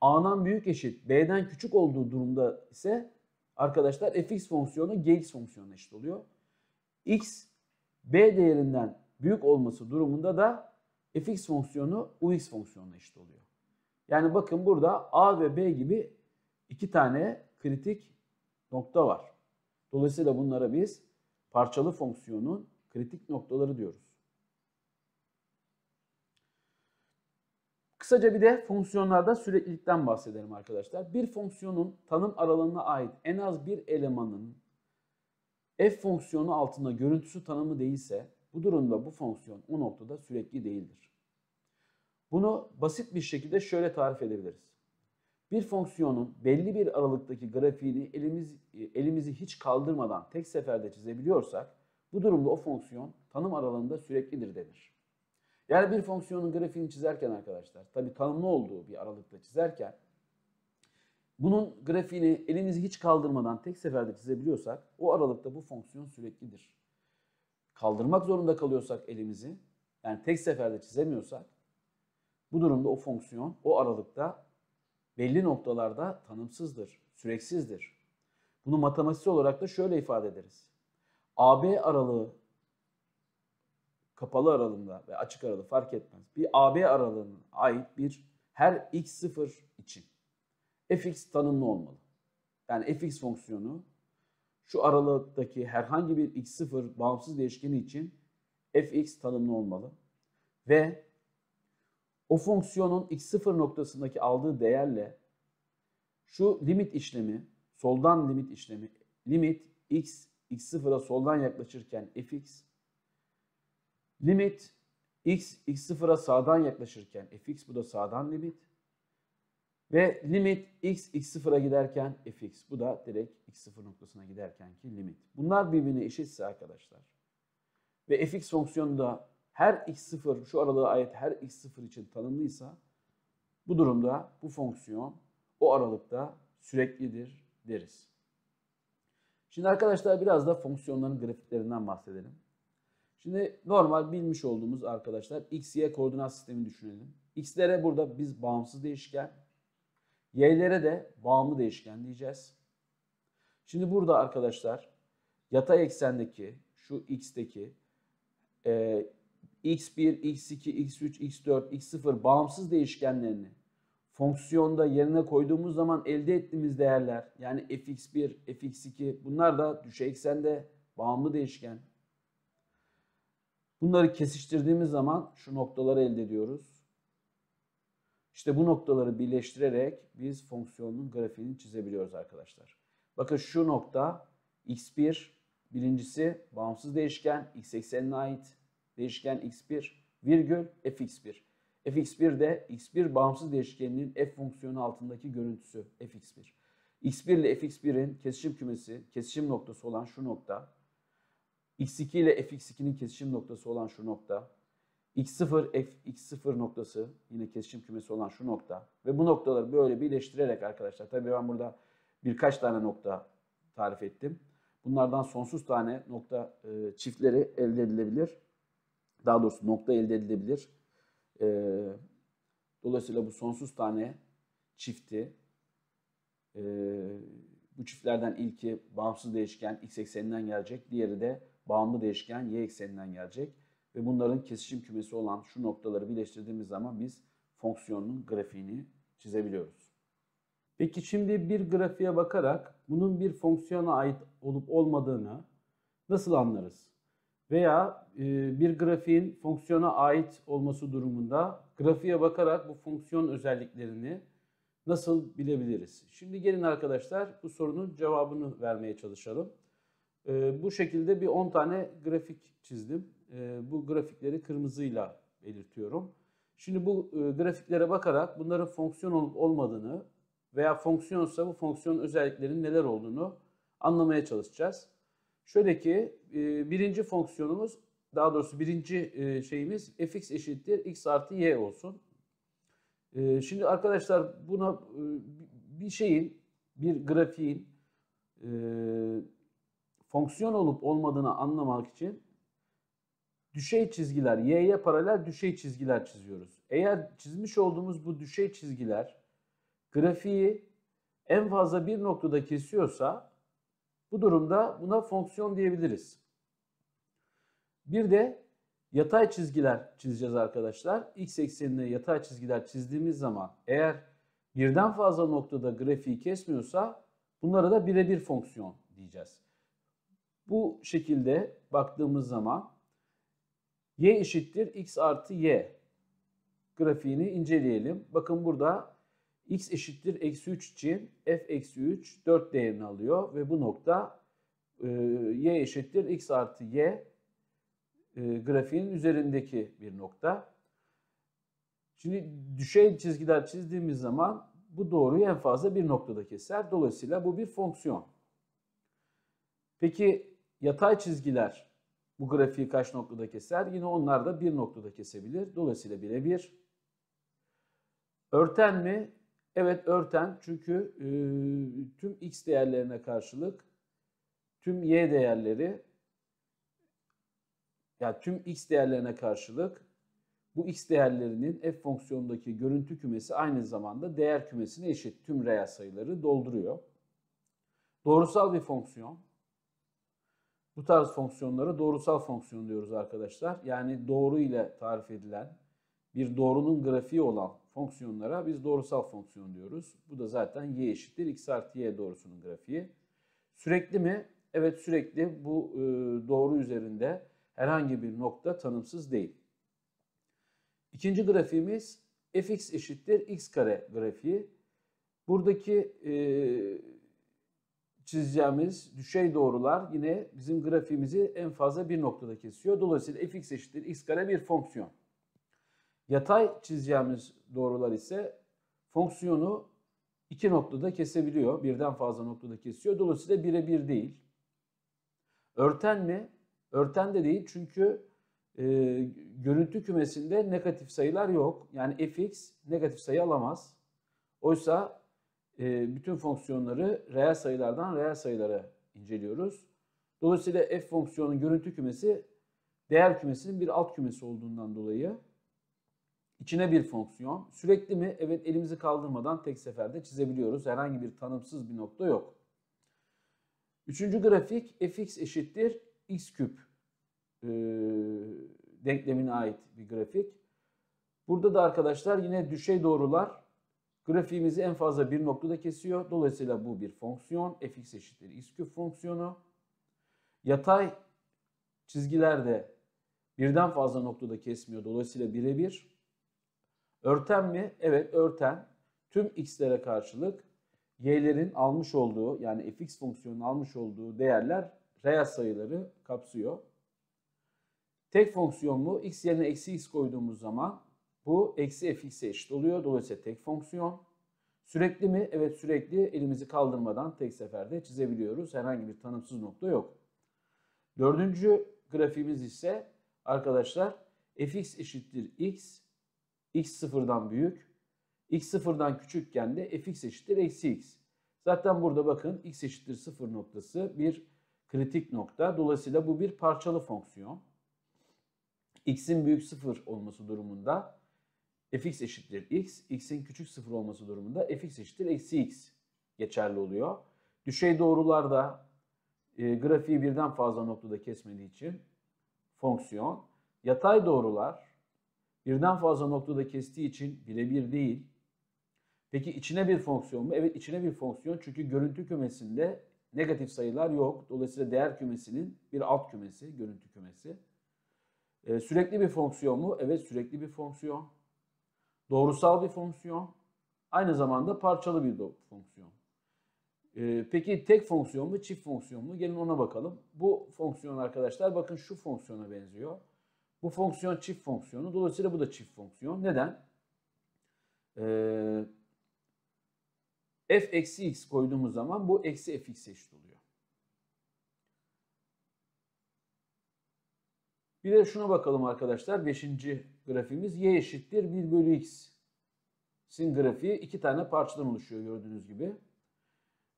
a'dan büyük eşit b'den küçük olduğu durumda ise arkadaşlar fx fonksiyonu gx fonksiyonuna eşit oluyor. x b değerinden büyük olması durumunda da fx fonksiyonu ux fonksiyonuna eşit oluyor. Yani bakın burada a ve b gibi iki tane kritik nokta var. Dolayısıyla bunlara biz parçalı fonksiyonun kritik noktaları diyoruz. Kısaca bir de fonksiyonlarda süreklilikten bahsedelim arkadaşlar. Bir fonksiyonun tanım aralığına ait en az bir elemanın f fonksiyonu altında görüntüsü tanımı değilse bu durumda bu fonksiyon o noktada sürekli değildir. Bunu basit bir şekilde şöyle tarif edebiliriz. Bir fonksiyonun belli bir aralıktaki grafiğini elimiz, e, elimizi hiç kaldırmadan tek seferde çizebiliyorsak bu durumda o fonksiyon tanım aralığında süreklidir denir. Yani bir fonksiyonun grafiğini çizerken arkadaşlar tabi tanımlı olduğu bir aralıkta çizerken bunun grafiğini elimizi hiç kaldırmadan tek seferde çizebiliyorsak o aralıkta bu fonksiyon süreklidir. Kaldırmak zorunda kalıyorsak elimizi yani tek seferde çizemiyorsak bu durumda o fonksiyon o aralıkta belli noktalarda tanımsızdır, süreksizdir. Bunu matematiksel olarak da şöyle ifade ederiz. AB aralığı kapalı aralığında ve açık aralığı fark etmez. Bir AB aralığına ait bir her x0 için fx tanımlı olmalı. Yani fx fonksiyonu şu aralıktaki herhangi bir x0 bağımsız değişkeni için fx tanımlı olmalı. Ve o fonksiyonun x0 noktasındaki aldığı değerle şu limit işlemi, soldan limit işlemi, limit x, x0'a soldan yaklaşırken fx, limit x, x0'a sağdan yaklaşırken fx, bu da sağdan limit. Ve limit x, x0'a giderken fx, bu da direkt x0 noktasına giderkenki limit. Bunlar birbirine eşitse arkadaşlar ve fx fonksiyonu da her x0 şu aralığa ait her x0 için tanımlıysa bu durumda bu fonksiyon o aralıkta süreklidir deriz. Şimdi arkadaşlar biraz da fonksiyonların grafiklerinden bahsedelim. Şimdi normal bilmiş olduğumuz arkadaşlar x, y koordinat sistemi düşünelim. x'lere burada biz bağımsız değişken, y'lere de bağımlı değişken diyeceğiz. Şimdi burada arkadaşlar yatay eksendeki şu x'teki e, x1, x2, x3, x4, x0 bağımsız değişkenlerini fonksiyonda yerine koyduğumuz zaman elde ettiğimiz değerler yani fx1, fx2 bunlar da düşey eksende bağımlı değişken. Bunları kesiştirdiğimiz zaman şu noktaları elde ediyoruz. İşte bu noktaları birleştirerek biz fonksiyonun grafiğini çizebiliyoruz arkadaşlar. Bakın şu nokta x1 birincisi bağımsız değişken x eksenine ait değişken x1 virgül fx1. fx1 de x1 bağımsız değişkeninin f fonksiyonu altındaki görüntüsü fx1. x1 ile fx1'in kesişim kümesi, kesişim noktası olan şu nokta. x2 ile fx2'nin kesişim noktası olan şu nokta. x0 fx0 noktası yine kesişim kümesi olan şu nokta. Ve bu noktaları böyle birleştirerek arkadaşlar. Tabii ben burada birkaç tane nokta tarif ettim. Bunlardan sonsuz tane nokta e, çiftleri elde edilebilir daha doğrusu nokta elde edilebilir. E, dolayısıyla bu sonsuz tane çifti e, bu çiftlerden ilki bağımsız değişken x ekseninden gelecek. Diğeri de bağımlı değişken y ekseninden gelecek. Ve bunların kesişim kümesi olan şu noktaları birleştirdiğimiz zaman biz fonksiyonun grafiğini çizebiliyoruz. Peki şimdi bir grafiğe bakarak bunun bir fonksiyona ait olup olmadığını nasıl anlarız? veya e, bir grafiğin fonksiyona ait olması durumunda grafiğe bakarak bu fonksiyon özelliklerini nasıl bilebiliriz? Şimdi gelin arkadaşlar bu sorunun cevabını vermeye çalışalım. E, bu şekilde bir 10 tane grafik çizdim. E, bu grafikleri kırmızıyla belirtiyorum. Şimdi bu grafiklere bakarak bunların fonksiyon olup olmadığını veya fonksiyonsa bu fonksiyon özelliklerinin neler olduğunu anlamaya çalışacağız. Şöyle ki e, birinci fonksiyonumuz daha doğrusu birinci e, şeyimiz fx eşittir x artı y olsun. E, şimdi arkadaşlar buna e, bir şeyin bir grafiğin e, fonksiyon olup olmadığını anlamak için düşey çizgiler, y'ye paralel düşey çizgiler çiziyoruz. Eğer çizmiş olduğumuz bu düşey çizgiler grafiği en fazla bir noktada kesiyorsa bu durumda buna fonksiyon diyebiliriz. Bir de yatay çizgiler çizeceğiz arkadaşlar. X eksenine yatay çizgiler çizdiğimiz zaman eğer birden fazla noktada grafiği kesmiyorsa bunlara da birebir fonksiyon diyeceğiz. Bu şekilde baktığımız zaman y eşittir x artı y grafiğini inceleyelim. Bakın burada x eşittir eksi 3 için f eksi 3 4 değerini alıyor ve bu nokta e, y eşittir x artı y e, grafiğinin üzerindeki bir nokta. Şimdi düşey çizgiler çizdiğimiz zaman bu doğruyu en fazla bir noktada keser. Dolayısıyla bu bir fonksiyon. Peki yatay çizgiler bu grafiği kaç noktada keser? Yine onlar da bir noktada kesebilir. Dolayısıyla birebir. Örten mi? Evet örten çünkü e, tüm x değerlerine karşılık tüm y değerleri yani tüm x değerlerine karşılık bu x değerlerinin f fonksiyonundaki görüntü kümesi aynı zamanda değer kümesine eşit tüm reel sayıları dolduruyor. Doğrusal bir fonksiyon. Bu tarz fonksiyonlara doğrusal fonksiyon diyoruz arkadaşlar. Yani doğru ile tarif edilen bir doğrunun grafiği olan fonksiyonlara biz doğrusal fonksiyon diyoruz. Bu da zaten y eşittir x artı y doğrusunun grafiği. Sürekli mi? Evet sürekli bu e, doğru üzerinde herhangi bir nokta tanımsız değil. İkinci grafiğimiz fx eşittir x kare grafiği. Buradaki e, çizeceğimiz düşey doğrular yine bizim grafiğimizi en fazla bir noktada kesiyor. Dolayısıyla fx eşittir x kare bir fonksiyon. Yatay çizeceğimiz doğrular ise fonksiyonu iki noktada kesebiliyor. Birden fazla noktada kesiyor. Dolayısıyla birebir değil. Örten mi? Örten de değil çünkü e, görüntü kümesinde negatif sayılar yok. Yani fx negatif sayı alamaz. Oysa e, bütün fonksiyonları reel sayılardan reel sayılara inceliyoruz. Dolayısıyla f fonksiyonun görüntü kümesi değer kümesinin bir alt kümesi olduğundan dolayı İçine bir fonksiyon. Sürekli mi? Evet elimizi kaldırmadan tek seferde çizebiliyoruz. Herhangi bir tanımsız bir nokta yok. Üçüncü grafik fx eşittir x küp e, denklemine ait bir grafik. Burada da arkadaşlar yine düşey doğrular grafiğimizi en fazla bir noktada kesiyor. Dolayısıyla bu bir fonksiyon. fx eşittir x küp fonksiyonu. Yatay çizgiler de birden fazla noktada kesmiyor. Dolayısıyla birebir. Örten mi? Evet örten. Tüm x'lere karşılık y'lerin almış olduğu yani fx fonksiyonunun almış olduğu değerler reel sayıları kapsıyor. Tek fonksiyon mu? x yerine eksi x koyduğumuz zaman bu eksi fx'e eşit oluyor. Dolayısıyla tek fonksiyon. Sürekli mi? Evet sürekli elimizi kaldırmadan tek seferde çizebiliyoruz. Herhangi bir tanımsız nokta yok. Dördüncü grafiğimiz ise arkadaşlar fx eşittir x x sıfırdan büyük, x sıfırdan küçükken de fx eşittir eksi x. Zaten burada bakın x eşittir sıfır noktası bir kritik nokta. Dolayısıyla bu bir parçalı fonksiyon. x'in büyük sıfır olması durumunda fx eşittir x, x'in küçük sıfır olması durumunda fx eşittir eksi x geçerli oluyor. Düşey doğrularda e, grafiği birden fazla noktada kesmediği için fonksiyon. Yatay doğrular birden fazla noktada kestiği için birebir değil. Peki içine bir fonksiyon mu? Evet içine bir fonksiyon çünkü görüntü kümesinde negatif sayılar yok. Dolayısıyla değer kümesinin bir alt kümesi, görüntü kümesi. Ee, sürekli bir fonksiyon mu? Evet sürekli bir fonksiyon. Doğrusal bir fonksiyon. Aynı zamanda parçalı bir fonksiyon. Ee, peki tek fonksiyon mu, çift fonksiyon mu? Gelin ona bakalım. Bu fonksiyon arkadaşlar bakın şu fonksiyona benziyor. Bu fonksiyon çift fonksiyonu. Dolayısıyla bu da çift fonksiyon. Neden? Ee, f eksi x koyduğumuz zaman bu eksi fx eşit oluyor. Bir de şuna bakalım arkadaşlar. Beşinci grafimiz y eşittir 1 bölü x. Sin grafiği iki tane parçadan oluşuyor gördüğünüz gibi.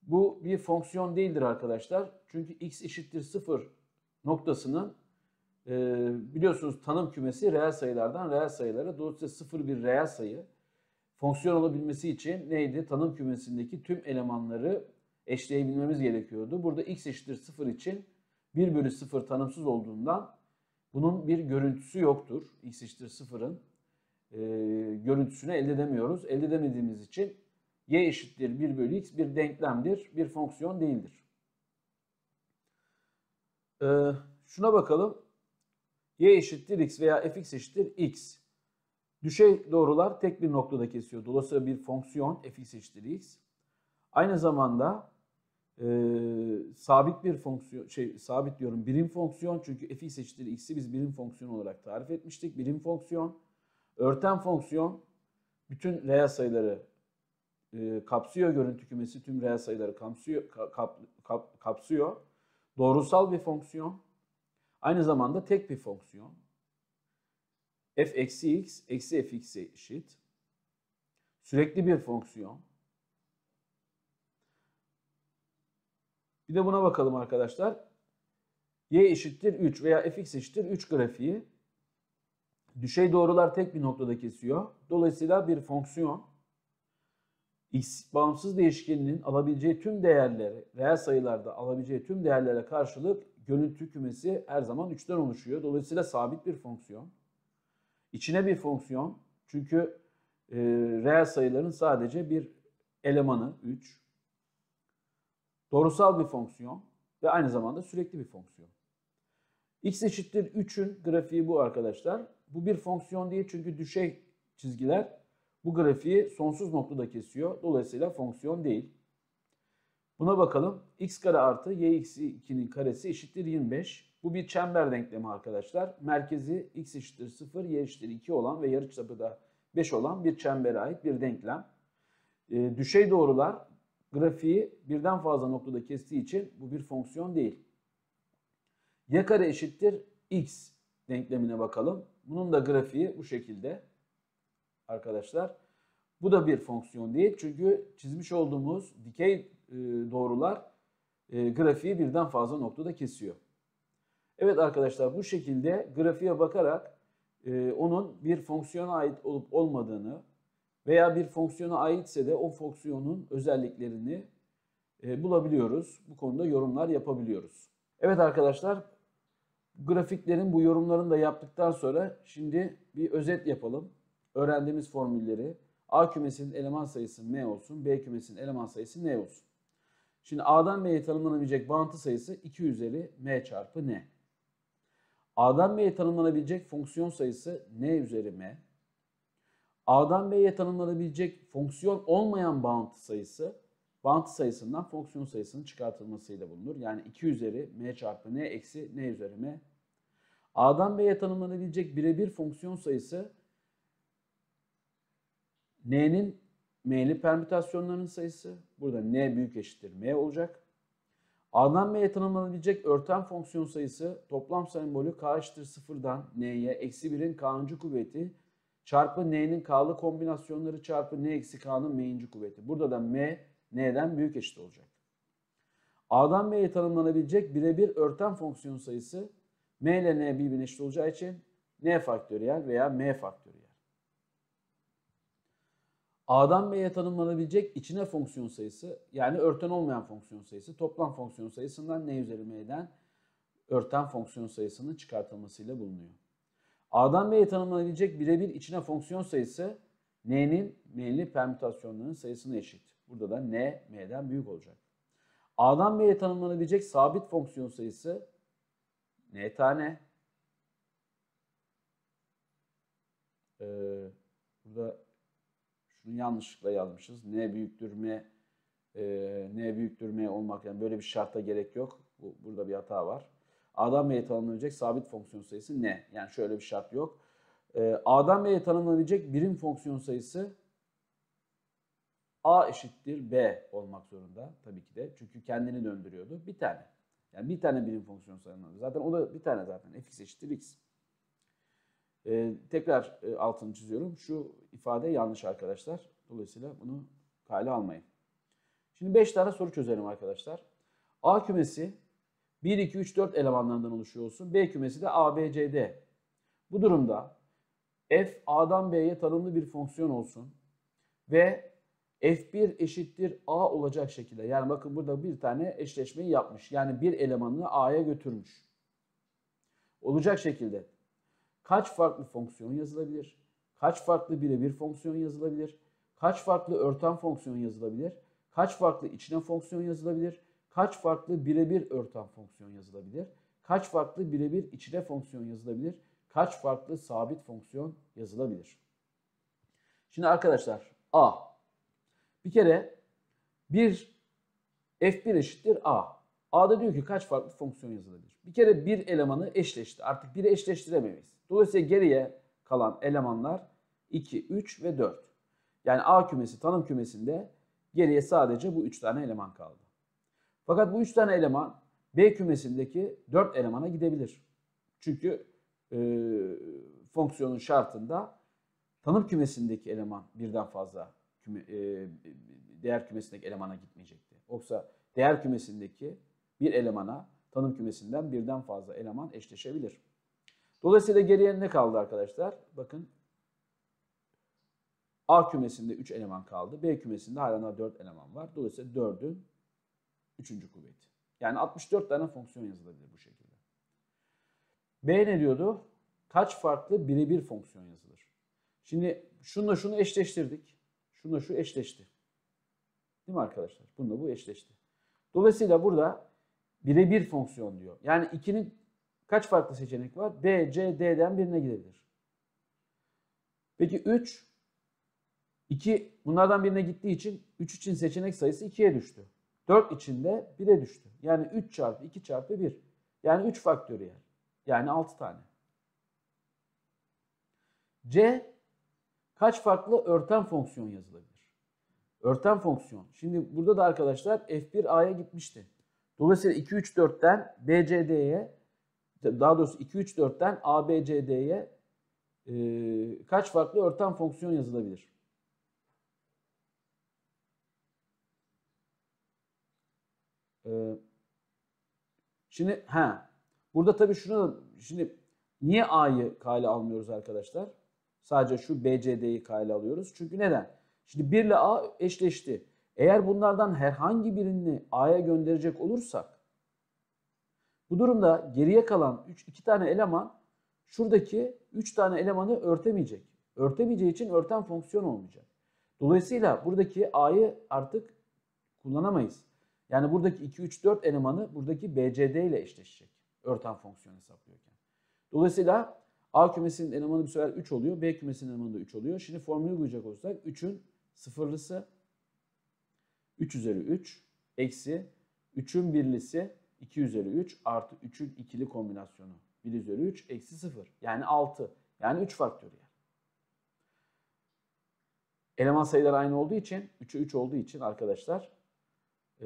Bu bir fonksiyon değildir arkadaşlar. Çünkü x eşittir 0 noktasının ee, biliyorsunuz tanım kümesi reel sayılardan reel sayılara dolayısıyla sıfır bir reel sayı fonksiyon olabilmesi için neydi? Tanım kümesindeki tüm elemanları eşleyebilmemiz gerekiyordu. Burada x eşittir sıfır için 1 bölü sıfır tanımsız olduğundan bunun bir görüntüsü yoktur. x eşittir sıfırın e, görüntüsünü elde edemiyoruz. Elde edemediğimiz için y eşittir 1 bölü x bir denklemdir, bir fonksiyon değildir. E, şuna bakalım y eşittir x veya fx eşittir x. Düşey doğrular tek bir noktada kesiyor. Dolayısıyla bir fonksiyon fx eşittir x. Aynı zamanda e, sabit bir fonksiyon, şey sabit diyorum birim fonksiyon. Çünkü fx eşittir x'i biz birim fonksiyon olarak tarif etmiştik. Birim fonksiyon, örten fonksiyon bütün reel sayıları e, kapsıyor. Görüntü kümesi tüm reel sayıları kapsıyor. Kap, kap, kapsıyor. Doğrusal bir fonksiyon. Aynı zamanda tek bir fonksiyon. f eksi x eksi f x'e eşit. Sürekli bir fonksiyon. Bir de buna bakalım arkadaşlar. y eşittir 3 veya fx eşittir 3 grafiği. Düşey doğrular tek bir noktada kesiyor. Dolayısıyla bir fonksiyon x bağımsız değişkeninin alabileceği tüm değerleri reel sayılarda alabileceği tüm değerlere karşılık görüntü kümesi her zaman 3'ten oluşuyor. Dolayısıyla sabit bir fonksiyon. İçine bir fonksiyon. Çünkü e, reel sayıların sadece bir elemanı 3. Doğrusal bir fonksiyon ve aynı zamanda sürekli bir fonksiyon. x eşittir 3'ün grafiği bu arkadaşlar. Bu bir fonksiyon değil çünkü düşey çizgiler bu grafiği sonsuz noktada kesiyor. Dolayısıyla fonksiyon değil. Buna bakalım. x kare artı y eksi 2'nin karesi eşittir 25. Bu bir çember denklemi arkadaşlar. Merkezi x eşittir 0, y eşittir 2 olan ve yarıçapı da 5 olan bir çembere ait bir denklem. E, düşey doğrular grafiği birden fazla noktada kestiği için bu bir fonksiyon değil. y kare eşittir x denklemine bakalım. Bunun da grafiği bu şekilde arkadaşlar. Bu da bir fonksiyon değil. Çünkü çizmiş olduğumuz dikey e, doğrular e, grafiği birden fazla noktada kesiyor. Evet arkadaşlar bu şekilde grafiğe bakarak e, onun bir fonksiyona ait olup olmadığını veya bir fonksiyona aitse de o fonksiyonun özelliklerini bulabiliyoruz. Bu konuda yorumlar yapabiliyoruz. Evet arkadaşlar grafiklerin bu yorumlarını da yaptıktan sonra şimdi bir özet yapalım. Öğrendiğimiz formülleri, A kümesinin eleman sayısı M olsun. B kümesinin eleman sayısı N olsun. Şimdi A'dan M'ye tanımlanabilecek bağıntı sayısı 2 üzeri M çarpı N. A'dan B'ye tanımlanabilecek fonksiyon sayısı N üzeri M. A'dan B'ye tanımlanabilecek fonksiyon olmayan bağıntı sayısı bağıntı sayısından fonksiyon sayısının çıkartılmasıyla bulunur. Yani 2 üzeri M çarpı N eksi N üzeri M. A'dan B'ye tanımlanabilecek birebir fonksiyon sayısı n'nin m'li permütasyonlarının sayısı burada n büyük eşittir m olacak. A'dan M'ye tanımlanabilecek örten fonksiyon sayısı toplam sembolü k eşittir 0'dan n'ye eksi birin k'ıncı kuvveti çarpı n'nin k'lı kombinasyonları çarpı n eksi k'nın m'inci kuvveti. Burada da m n'den büyük eşit olacak. A'dan B'ye tanımlanabilecek birebir örten fonksiyon sayısı m ile n birbirine eşit olacağı için n faktöriyel veya m faktöriyel. A'dan B'ye tanımlanabilecek içine fonksiyon sayısı yani örten olmayan fonksiyon sayısı toplam fonksiyon sayısından n'e üzeri m'den örten fonksiyon sayısının çıkartılmasıyla bulunuyor. A'dan B'ye tanımlanabilecek birebir içine fonksiyon sayısı n'nin nli permütasyonlarının sayısına eşit. Burada da n m'den büyük olacak. A'dan B'ye tanımlanabilecek sabit fonksiyon sayısı n tane. Ee, burada bunu yanlışlıkla yazmışız. N büyüktür M, e, N büyüktür M olmak yani böyle bir şarta gerek yok. Bu, burada bir hata var. A'dan B'ye tanımlanacak sabit fonksiyon sayısı N. Yani şöyle bir şart yok. E, A'dan B'ye tanımlanabilecek birim fonksiyon sayısı A eşittir B olmak zorunda tabii ki de. Çünkü kendini döndürüyordu. Bir tane. Yani bir tane birim fonksiyon sayımlandı. Zaten o da bir tane zaten. fx eşittir x. E, tekrar e, altını çiziyorum. Şu ifade yanlış arkadaşlar. Dolayısıyla bunu kale almayın. Şimdi 5 tane soru çözelim arkadaşlar. A kümesi 1, 2, 3, 4 elemanlarından oluşuyor olsun. B kümesi de A, B, C, D. Bu durumda f A'dan B'ye tanımlı bir fonksiyon olsun. Ve f1 eşittir A olacak şekilde. Yani bakın burada bir tane eşleşmeyi yapmış. Yani bir elemanını A'ya götürmüş. Olacak şekilde kaç farklı fonksiyon yazılabilir? Kaç farklı birebir fonksiyon yazılabilir? Kaç farklı örten fonksiyon yazılabilir? Kaç farklı içine fonksiyon yazılabilir? Kaç farklı birebir örten fonksiyon yazılabilir? Kaç farklı birebir içine fonksiyon yazılabilir? Kaç farklı sabit fonksiyon yazılabilir? Şimdi arkadaşlar A. Bir kere bir F1 eşittir A. A'da diyor ki kaç farklı fonksiyon yazılabilir? Bir kere bir elemanı eşleşti. Artık biri eşleştiremeyiz. Dolayısıyla geriye kalan elemanlar 2, 3 ve 4. Yani A kümesi tanım kümesinde geriye sadece bu 3 tane eleman kaldı. Fakat bu 3 tane eleman B kümesindeki 4 elemana gidebilir. Çünkü e, fonksiyonun şartında tanım kümesindeki eleman birden fazla küme, e, değer kümesindeki elemana gitmeyecekti. Yoksa değer kümesindeki bir elemana tanım kümesinden birden fazla eleman eşleşebilir. Dolayısıyla geriye ne kaldı arkadaşlar? Bakın A kümesinde 3 eleman kaldı. B kümesinde hala daha 4 eleman var. Dolayısıyla 4'ün 3. kuvveti. Yani 64 tane fonksiyon yazılabilir bu şekilde. B ne diyordu? Kaç farklı birebir fonksiyon yazılır? Şimdi şunla şunu eşleştirdik. Şunla şu eşleşti. Değil mi arkadaşlar? Bununla bu eşleşti. Dolayısıyla burada birebir fonksiyon diyor. Yani 2'nin Kaç farklı seçenek var? B, C, D'den birine gidebilir. Peki 3, 2 bunlardan birine gittiği için 3 için seçenek sayısı 2'ye düştü. 4 için de 1'e düştü. Yani 3 çarpı 2 çarpı 1. Yani 3 faktöriyel. Yani 6 tane. C kaç farklı örten fonksiyon yazılabilir? Örten fonksiyon. Şimdi burada da arkadaşlar F1A'ya gitmişti. Dolayısıyla 2, 3, 4'ten B, C, D'ye daha doğrusu 2-3-4'ten ABCD'ye e, kaç farklı örten fonksiyon yazılabilir? E, şimdi ha burada tabii şunu şimdi niye A'yı kale almıyoruz arkadaşlar? Sadece şu BCD'yi kale alıyoruz. Çünkü neden? Şimdi 1 ile A eşleşti. Eğer bunlardan herhangi birini A'ya gönderecek olursak bu durumda geriye kalan 3 2 tane eleman şuradaki 3 tane elemanı örtemeyecek. Örtemeyeceği için örten fonksiyon olmayacak. Dolayısıyla buradaki A'yı artık kullanamayız. Yani buradaki 2 3 4 elemanı buradaki BCD ile eşleşecek. Örten fonksiyonu hesaplıyorken. Dolayısıyla A kümesinin elemanı bir sefer 3 oluyor. B kümesinin elemanı da 3 oluyor. Şimdi formülü bulacak olursak 3'ün sıfırlısı 3 üzeri 3 eksi 3'ün birlisi 2 üzeri 3 artı 3'ün ikili kombinasyonu. 1 üzeri 3 eksi 0. Yani 6. Yani 3 faktöriyel. Eleman sayıları aynı olduğu için 3'e 3 olduğu için arkadaşlar ee,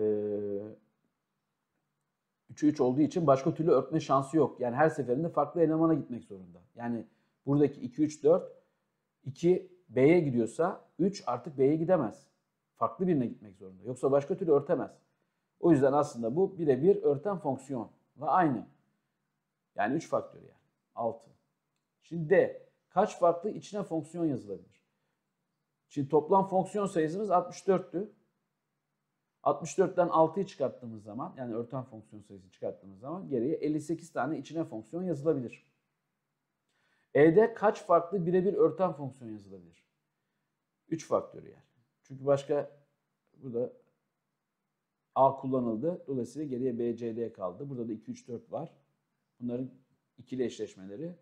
3'e 3 olduğu için başka türlü örtme şansı yok. Yani her seferinde farklı elemana gitmek zorunda. Yani buradaki 2, 3, 4 2 B'ye gidiyorsa 3 artık B'ye gidemez. Farklı birine gitmek zorunda. Yoksa başka türlü örtemez. O yüzden aslında bu birebir örten fonksiyon ve aynı. Yani 3 faktöriyel. Yani. 6. Şimdi D. Kaç farklı içine fonksiyon yazılabilir? Şimdi toplam fonksiyon sayımız 64'tü. 64'ten 6'yı çıkarttığımız zaman yani örten fonksiyon sayısını çıkarttığımız zaman geriye 58 tane içine fonksiyon yazılabilir. E'de kaç farklı birebir örten fonksiyon yazılabilir? 3 faktörü Yani. Çünkü başka burada A kullanıldı. Dolayısıyla geriye B, C, D kaldı. Burada da 2, 3, 4 var. Bunların ikili eşleşmeleri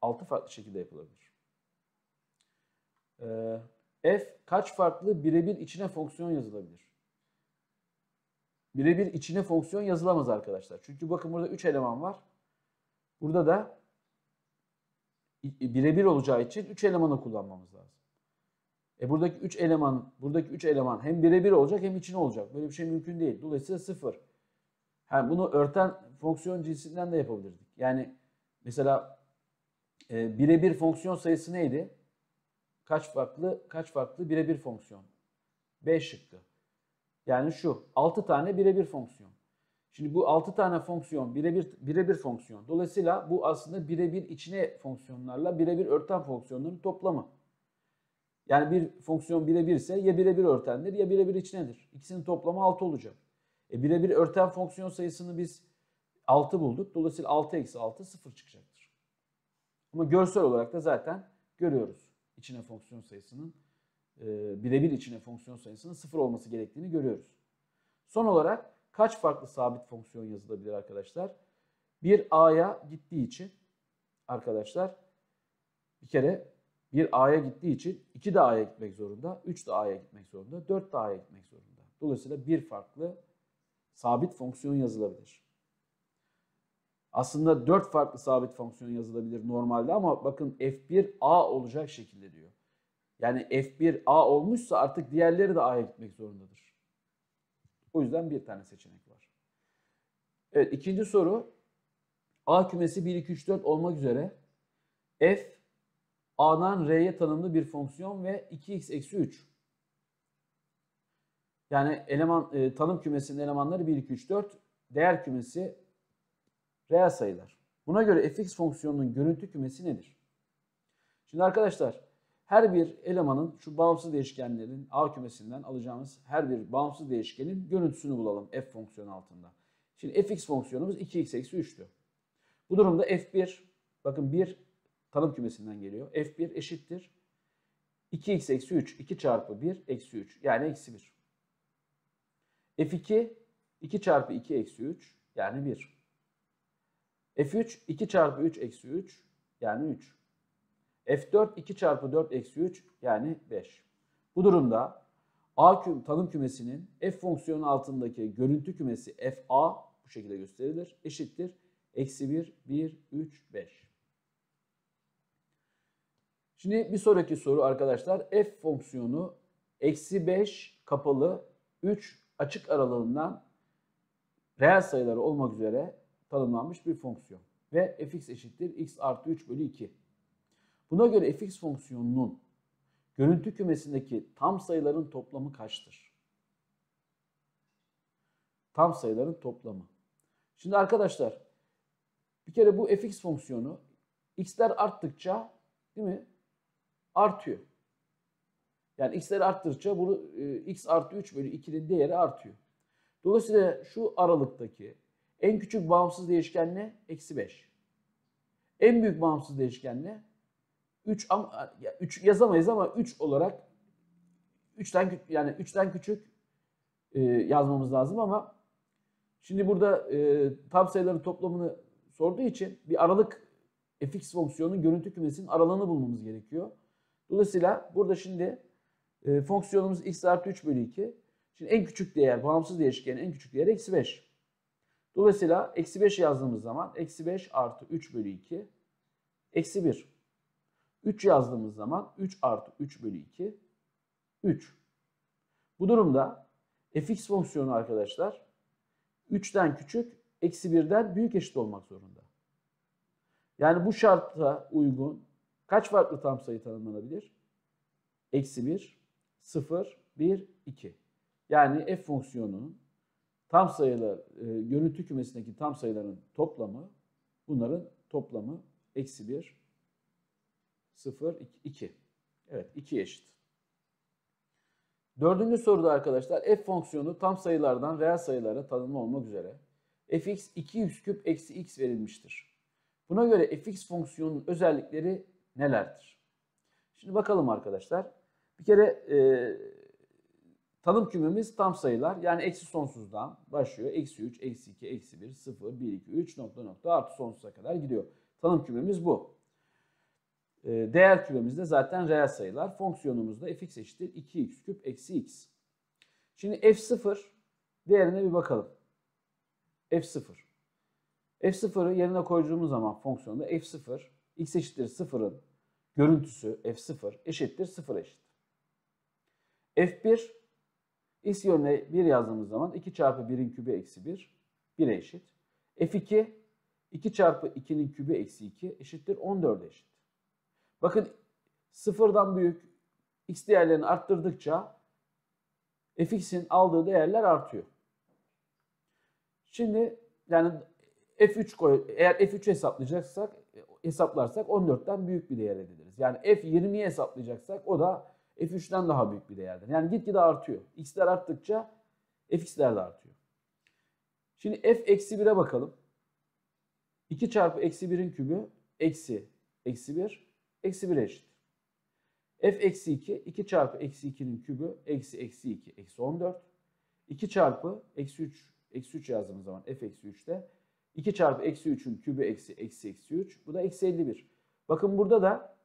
6 farklı şekilde yapılabilir. Ee, F kaç farklı birebir içine fonksiyon yazılabilir? Birebir içine fonksiyon yazılamaz arkadaşlar. Çünkü bakın burada 3 eleman var. Burada da birebir olacağı için 3 elemanı kullanmamız lazım. E buradaki 3 eleman, buradaki 3 eleman hem birebir olacak hem içine olacak. Böyle bir şey mümkün değil. Dolayısıyla 0. Yani bunu örten fonksiyon cinsinden de yapabilirdik. Yani mesela e, birebir fonksiyon sayısı neydi? Kaç farklı kaç farklı birebir fonksiyon? 5 şıkkı. Yani şu 6 tane birebir fonksiyon. Şimdi bu 6 tane fonksiyon birebir birebir fonksiyon. Dolayısıyla bu aslında birebir içine fonksiyonlarla birebir örten fonksiyonların toplamı. Yani bir fonksiyon birebirse ya birebir örtendir ya birebir içinedir. İkisinin toplamı 6 olacak. E birebir örten fonksiyon sayısını biz 6 bulduk. Dolayısıyla 6 eksi 6 0 çıkacaktır. Ama görsel olarak da zaten görüyoruz içine fonksiyon sayısının e, birebir içine fonksiyon sayısının 0 olması gerektiğini görüyoruz. Son olarak kaç farklı sabit fonksiyon yazılabilir arkadaşlar? Bir a'ya gittiği için arkadaşlar bir kere bir A'ya gittiği için 2 de A'ya gitmek zorunda, 3 de A'ya gitmek zorunda, 4 de A'ya gitmek zorunda. Dolayısıyla bir farklı sabit fonksiyon yazılabilir. Aslında 4 farklı sabit fonksiyon yazılabilir normalde ama bakın f1 A olacak şekilde diyor. Yani f1 A olmuşsa artık diğerleri de A'ya gitmek zorundadır. O yüzden bir tane seçenek var. Evet ikinci soru A kümesi 1, 2, 3, 4 olmak üzere f A'dan R'ye tanımlı bir fonksiyon ve 2x eksi 3. Yani eleman e, tanım kümesinin elemanları 1, 2, 3, 4. Değer kümesi reel sayılar. Buna göre fx fonksiyonunun görüntü kümesi nedir? Şimdi arkadaşlar her bir elemanın şu bağımsız değişkenlerin A kümesinden alacağımız her bir bağımsız değişkenin görüntüsünü bulalım f fonksiyonu altında. Şimdi fx fonksiyonumuz 2x eksi 3'tü. Bu durumda f1 bakın 1 tanım kümesinden geliyor. F1 eşittir. 2x eksi 3, 2 çarpı 1 eksi 3 yani eksi 1. F2 2 çarpı 2 eksi 3 yani 1. F3 2 çarpı 3 eksi 3 yani 3. F4 2 çarpı 4 eksi 3 yani 5. Bu durumda A küm, tanım kümesinin f fonksiyonu altındaki görüntü kümesi fa bu şekilde gösterilir. Eşittir. Eksi 1, 1, 3, 5. Şimdi bir sonraki soru arkadaşlar. F fonksiyonu eksi 5 kapalı 3 açık aralığından reel sayıları olmak üzere tanımlanmış bir fonksiyon. Ve fx eşittir x artı 3 bölü 2. Buna göre fx fonksiyonunun görüntü kümesindeki tam sayıların toplamı kaçtır? Tam sayıların toplamı. Şimdi arkadaşlar bir kere bu fx fonksiyonu x'ler arttıkça değil mi? artıyor. Yani x'leri arttırdıkça bunu e, x artı 3 bölü 2'nin değeri artıyor. Dolayısıyla şu aralıktaki en küçük bağımsız değişken ne? Eksi 5. En büyük bağımsız değişken ne? 3 ama 3 yazamayız ama 3 olarak 3'ten yani 3'ten küçük e, yazmamız lazım ama şimdi burada e, tam sayıların toplamını sorduğu için bir aralık fx fonksiyonunun görüntü kümesinin aralığını bulmamız gerekiyor. Dolayısıyla burada şimdi e, fonksiyonumuz x artı 3 bölü 2. Şimdi en küçük değer, bağımsız değişkenin en küçük değeri eksi 5. Dolayısıyla eksi 5 yazdığımız zaman eksi 5 artı 3 bölü 2 eksi 1. 3 yazdığımız zaman 3 artı 3 bölü 2 3. Bu durumda fx fonksiyonu arkadaşlar 3'ten küçük eksi 1'den büyük eşit olmak zorunda. Yani bu şarta uygun Kaç farklı tam sayı tanımlanabilir? Eksi 1, 0, 1, 2. Yani f fonksiyonunun tam sayılar, e, görüntü kümesindeki tam sayıların toplamı, bunların toplamı eksi 1, 0, 2. Evet 2 eşit. Dördüncü soruda arkadaşlar f fonksiyonu tam sayılardan reel sayılara tanımlı olmak üzere fx 2 x küp eksi x verilmiştir. Buna göre fx fonksiyonunun özellikleri nelerdir? Şimdi bakalım arkadaşlar. Bir kere e, tanım kümemiz tam sayılar. Yani eksi sonsuzdan başlıyor. Eksi 3, eksi 2, eksi 1, 0, 1, 2, 3, nokta nokta artı sonsuza kadar gidiyor. Tanım kümemiz bu. E, değer kümemiz de zaten reel sayılar. Fonksiyonumuzda fx eşittir 2x küp eksi x. Şimdi f0 değerine bir bakalım. f0. f0'ı yerine koyduğumuz zaman fonksiyonda f0 x eşittir 0'ın görüntüsü f0 eşittir 0 eşittir. f1 x yönüne 1 yazdığımız zaman 2 çarpı 1'in kübü eksi 1 1'e eşit. f2 2 çarpı 2'nin kübü eksi 2 eşittir 14 eşit. Bakın sıfırdan büyük x değerlerini arttırdıkça fx'in aldığı değerler artıyor. Şimdi yani f3 koy, eğer f3 hesaplayacaksak hesaplarsak 14'ten büyük bir değer elde ederiz. Yani F20'yi hesaplayacaksak o da F3'ten daha büyük bir değerdir. Yani gitgide artıyor. X'ler arttıkça Fx'ler de artıyor. Şimdi F eksi 1'e bakalım. 2 çarpı eksi 1'in kübü eksi eksi 1 eksi 1 eşit. F eksi 2 2 çarpı eksi 2'nin kübü eksi eksi 2 eksi 14. 2 çarpı eksi 3 eksi 3 yazdığımız zaman F eksi 3'te 2 çarpı eksi 3'ün kübü eksi eksi eksi 3. Bu da eksi 51. Bakın burada da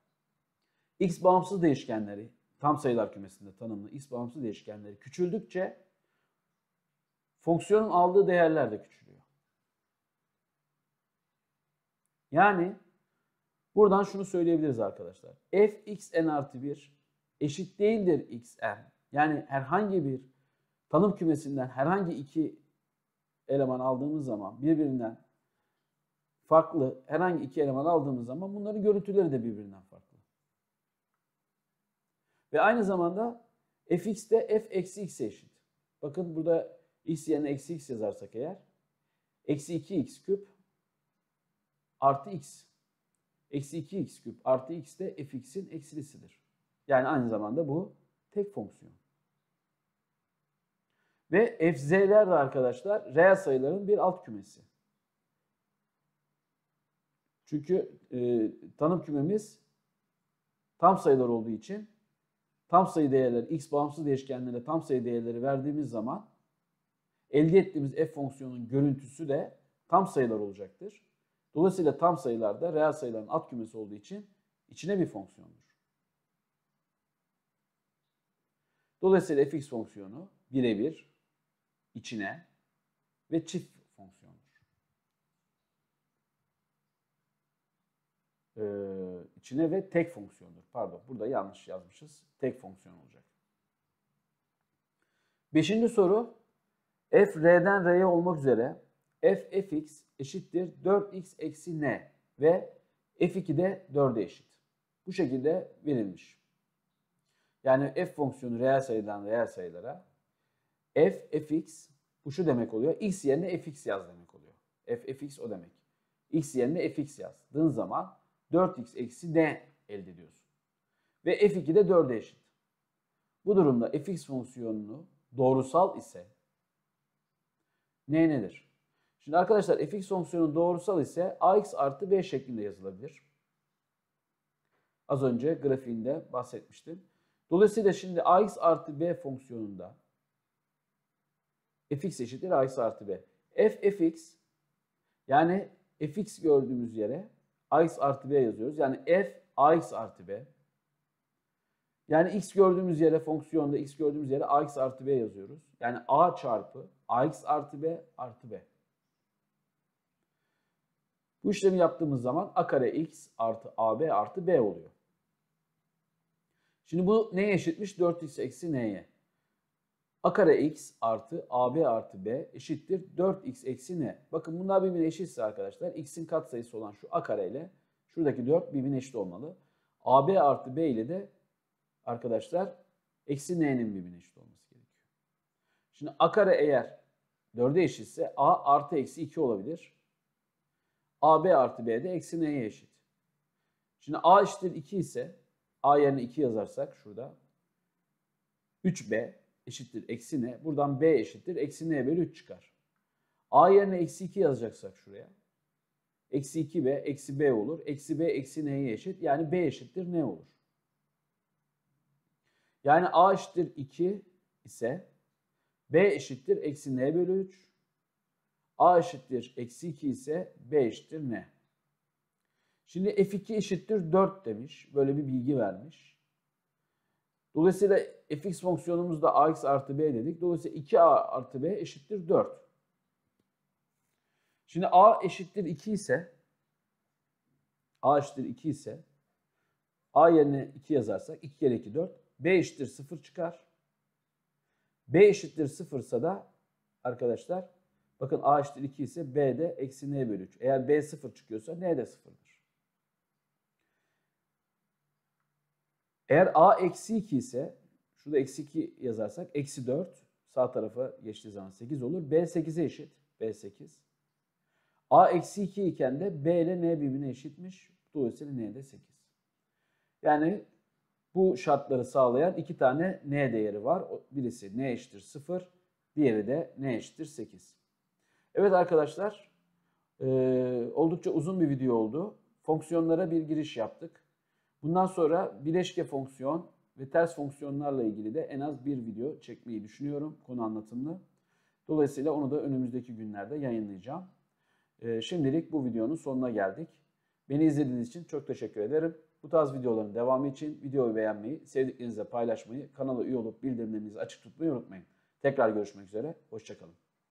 x bağımsız değişkenleri tam sayılar kümesinde tanımlı x bağımsız değişkenleri küçüldükçe fonksiyonun aldığı değerler de küçülüyor. Yani buradan şunu söyleyebiliriz arkadaşlar. f x n artı 1 eşit değildir x n. Yani herhangi bir tanım kümesinden herhangi iki eleman aldığımız zaman birbirinden farklı herhangi iki eleman aldığımız zaman bunların görüntüleri de birbirinden farklı. Ve aynı zamanda fx de f eksi x'e eşit. Bakın burada x yerine eksi x yazarsak eğer eksi 2x küp artı x. Eksi 2x küp artı x de fx'in eksilisidir. Yani aynı zamanda bu tek fonksiyon. Ve FZ'ler de arkadaşlar reel sayıların bir alt kümesi. Çünkü e, tanım kümemiz tam sayılar olduğu için tam sayı değerleri x bağımsız değişkenlere tam sayı değerleri verdiğimiz zaman elde ettiğimiz f fonksiyonunun görüntüsü de tam sayılar olacaktır. Dolayısıyla tam sayılar da reel sayıların alt kümesi olduğu için içine bir fonksiyondur. Dolayısıyla fx fonksiyonu birebir içine ve çift fonksiyondur. Ee, içine ve tek fonksiyondur. Pardon burada yanlış yazmışız. Tek fonksiyon olacak. Beşinci soru f r'den r'ye olmak üzere f fx eşittir 4x eksi n ve f2 de 4'e eşit. Bu şekilde verilmiş. Yani f fonksiyonu reel sayıdan reel sayılara f fx bu şu demek oluyor. x yerine fx yaz demek oluyor. f fx o demek. x yerine fx yazdığın zaman 4x eksi d elde ediyorsun. Ve f2 de 4'e eşit. Bu durumda fx fonksiyonunu doğrusal ise n nedir? Şimdi arkadaşlar fx fonksiyonu doğrusal ise ax artı b şeklinde yazılabilir. Az önce grafiğinde bahsetmiştim. Dolayısıyla şimdi ax artı b fonksiyonunda fx eşittir a'sı artı b. f fx yani fx gördüğümüz yere a'sı artı b yazıyoruz. Yani f a'sı artı b. Yani x gördüğümüz yere fonksiyonda x gördüğümüz yere ax artı b yazıyoruz. Yani a çarpı ax artı b artı b. Bu işlemi yaptığımız zaman a kare x artı ab artı b oluyor. Şimdi bu neye eşitmiş? 4x eksi neye? A kare x artı AB artı B eşittir 4x eksi n. Bakın bunlar birbirine eşitse arkadaşlar x'in katsayısı olan şu A kare ile şuradaki 4 birbirine eşit olmalı. AB artı B ile de arkadaşlar eksi n'nin birbirine eşit olması gerekiyor. Şimdi A kare eğer 4'e eşitse A artı eksi 2 olabilir. AB artı B de eksi n'ye eşit. Şimdi A eşittir 2 ise A yerine 2 yazarsak şurada 3B eşittir eksi ne Buradan b eşittir eksi ne bölü 3 çıkar. a yerine eksi 2 yazacaksak şuraya. Eksi 2b eksi b olur. Eksi b eksi neye eşit. Yani b eşittir ne olur. Yani a eşittir 2 ise b eşittir eksi ne bölü 3. a eşittir eksi 2 ise b eşittir ne Şimdi f2 eşittir 4 demiş. Böyle bir bilgi vermiş. Dolayısıyla fx fonksiyonumuzda da ax artı b dedik. Dolayısıyla 2a artı b eşittir 4. Şimdi a eşittir 2 ise a eşittir 2 ise a yerine 2 yazarsak 2 kere 2 4. b eşittir 0 çıkar. b eşittir 0 ise da arkadaşlar bakın a eşittir 2 ise b de eksi n bölü 3. Eğer b 0 çıkıyorsa n de 0'dır. Eğer a eksi 2 ise şurada eksi 2 yazarsak eksi 4 sağ tarafa geçtiği zaman 8 olur. B 8'e eşit. B 8. A eksi 2 iken de B ile N birbirine eşitmiş. Dolayısıyla N de 8. Yani bu şartları sağlayan iki tane N değeri var. Birisi N eşittir 0, diğeri de N eşittir 8. Evet arkadaşlar, oldukça uzun bir video oldu. Fonksiyonlara bir giriş yaptık. Bundan sonra bileşke fonksiyon ve ters fonksiyonlarla ilgili de en az bir video çekmeyi düşünüyorum konu anlatımlı. Dolayısıyla onu da önümüzdeki günlerde yayınlayacağım. Ee, şimdilik bu videonun sonuna geldik. Beni izlediğiniz için çok teşekkür ederim. Bu tarz videoların devamı için videoyu beğenmeyi, sevdiklerinize paylaşmayı, kanala üye olup bildirimlerinizi açık tutmayı unutmayın. Tekrar görüşmek üzere, hoşçakalın.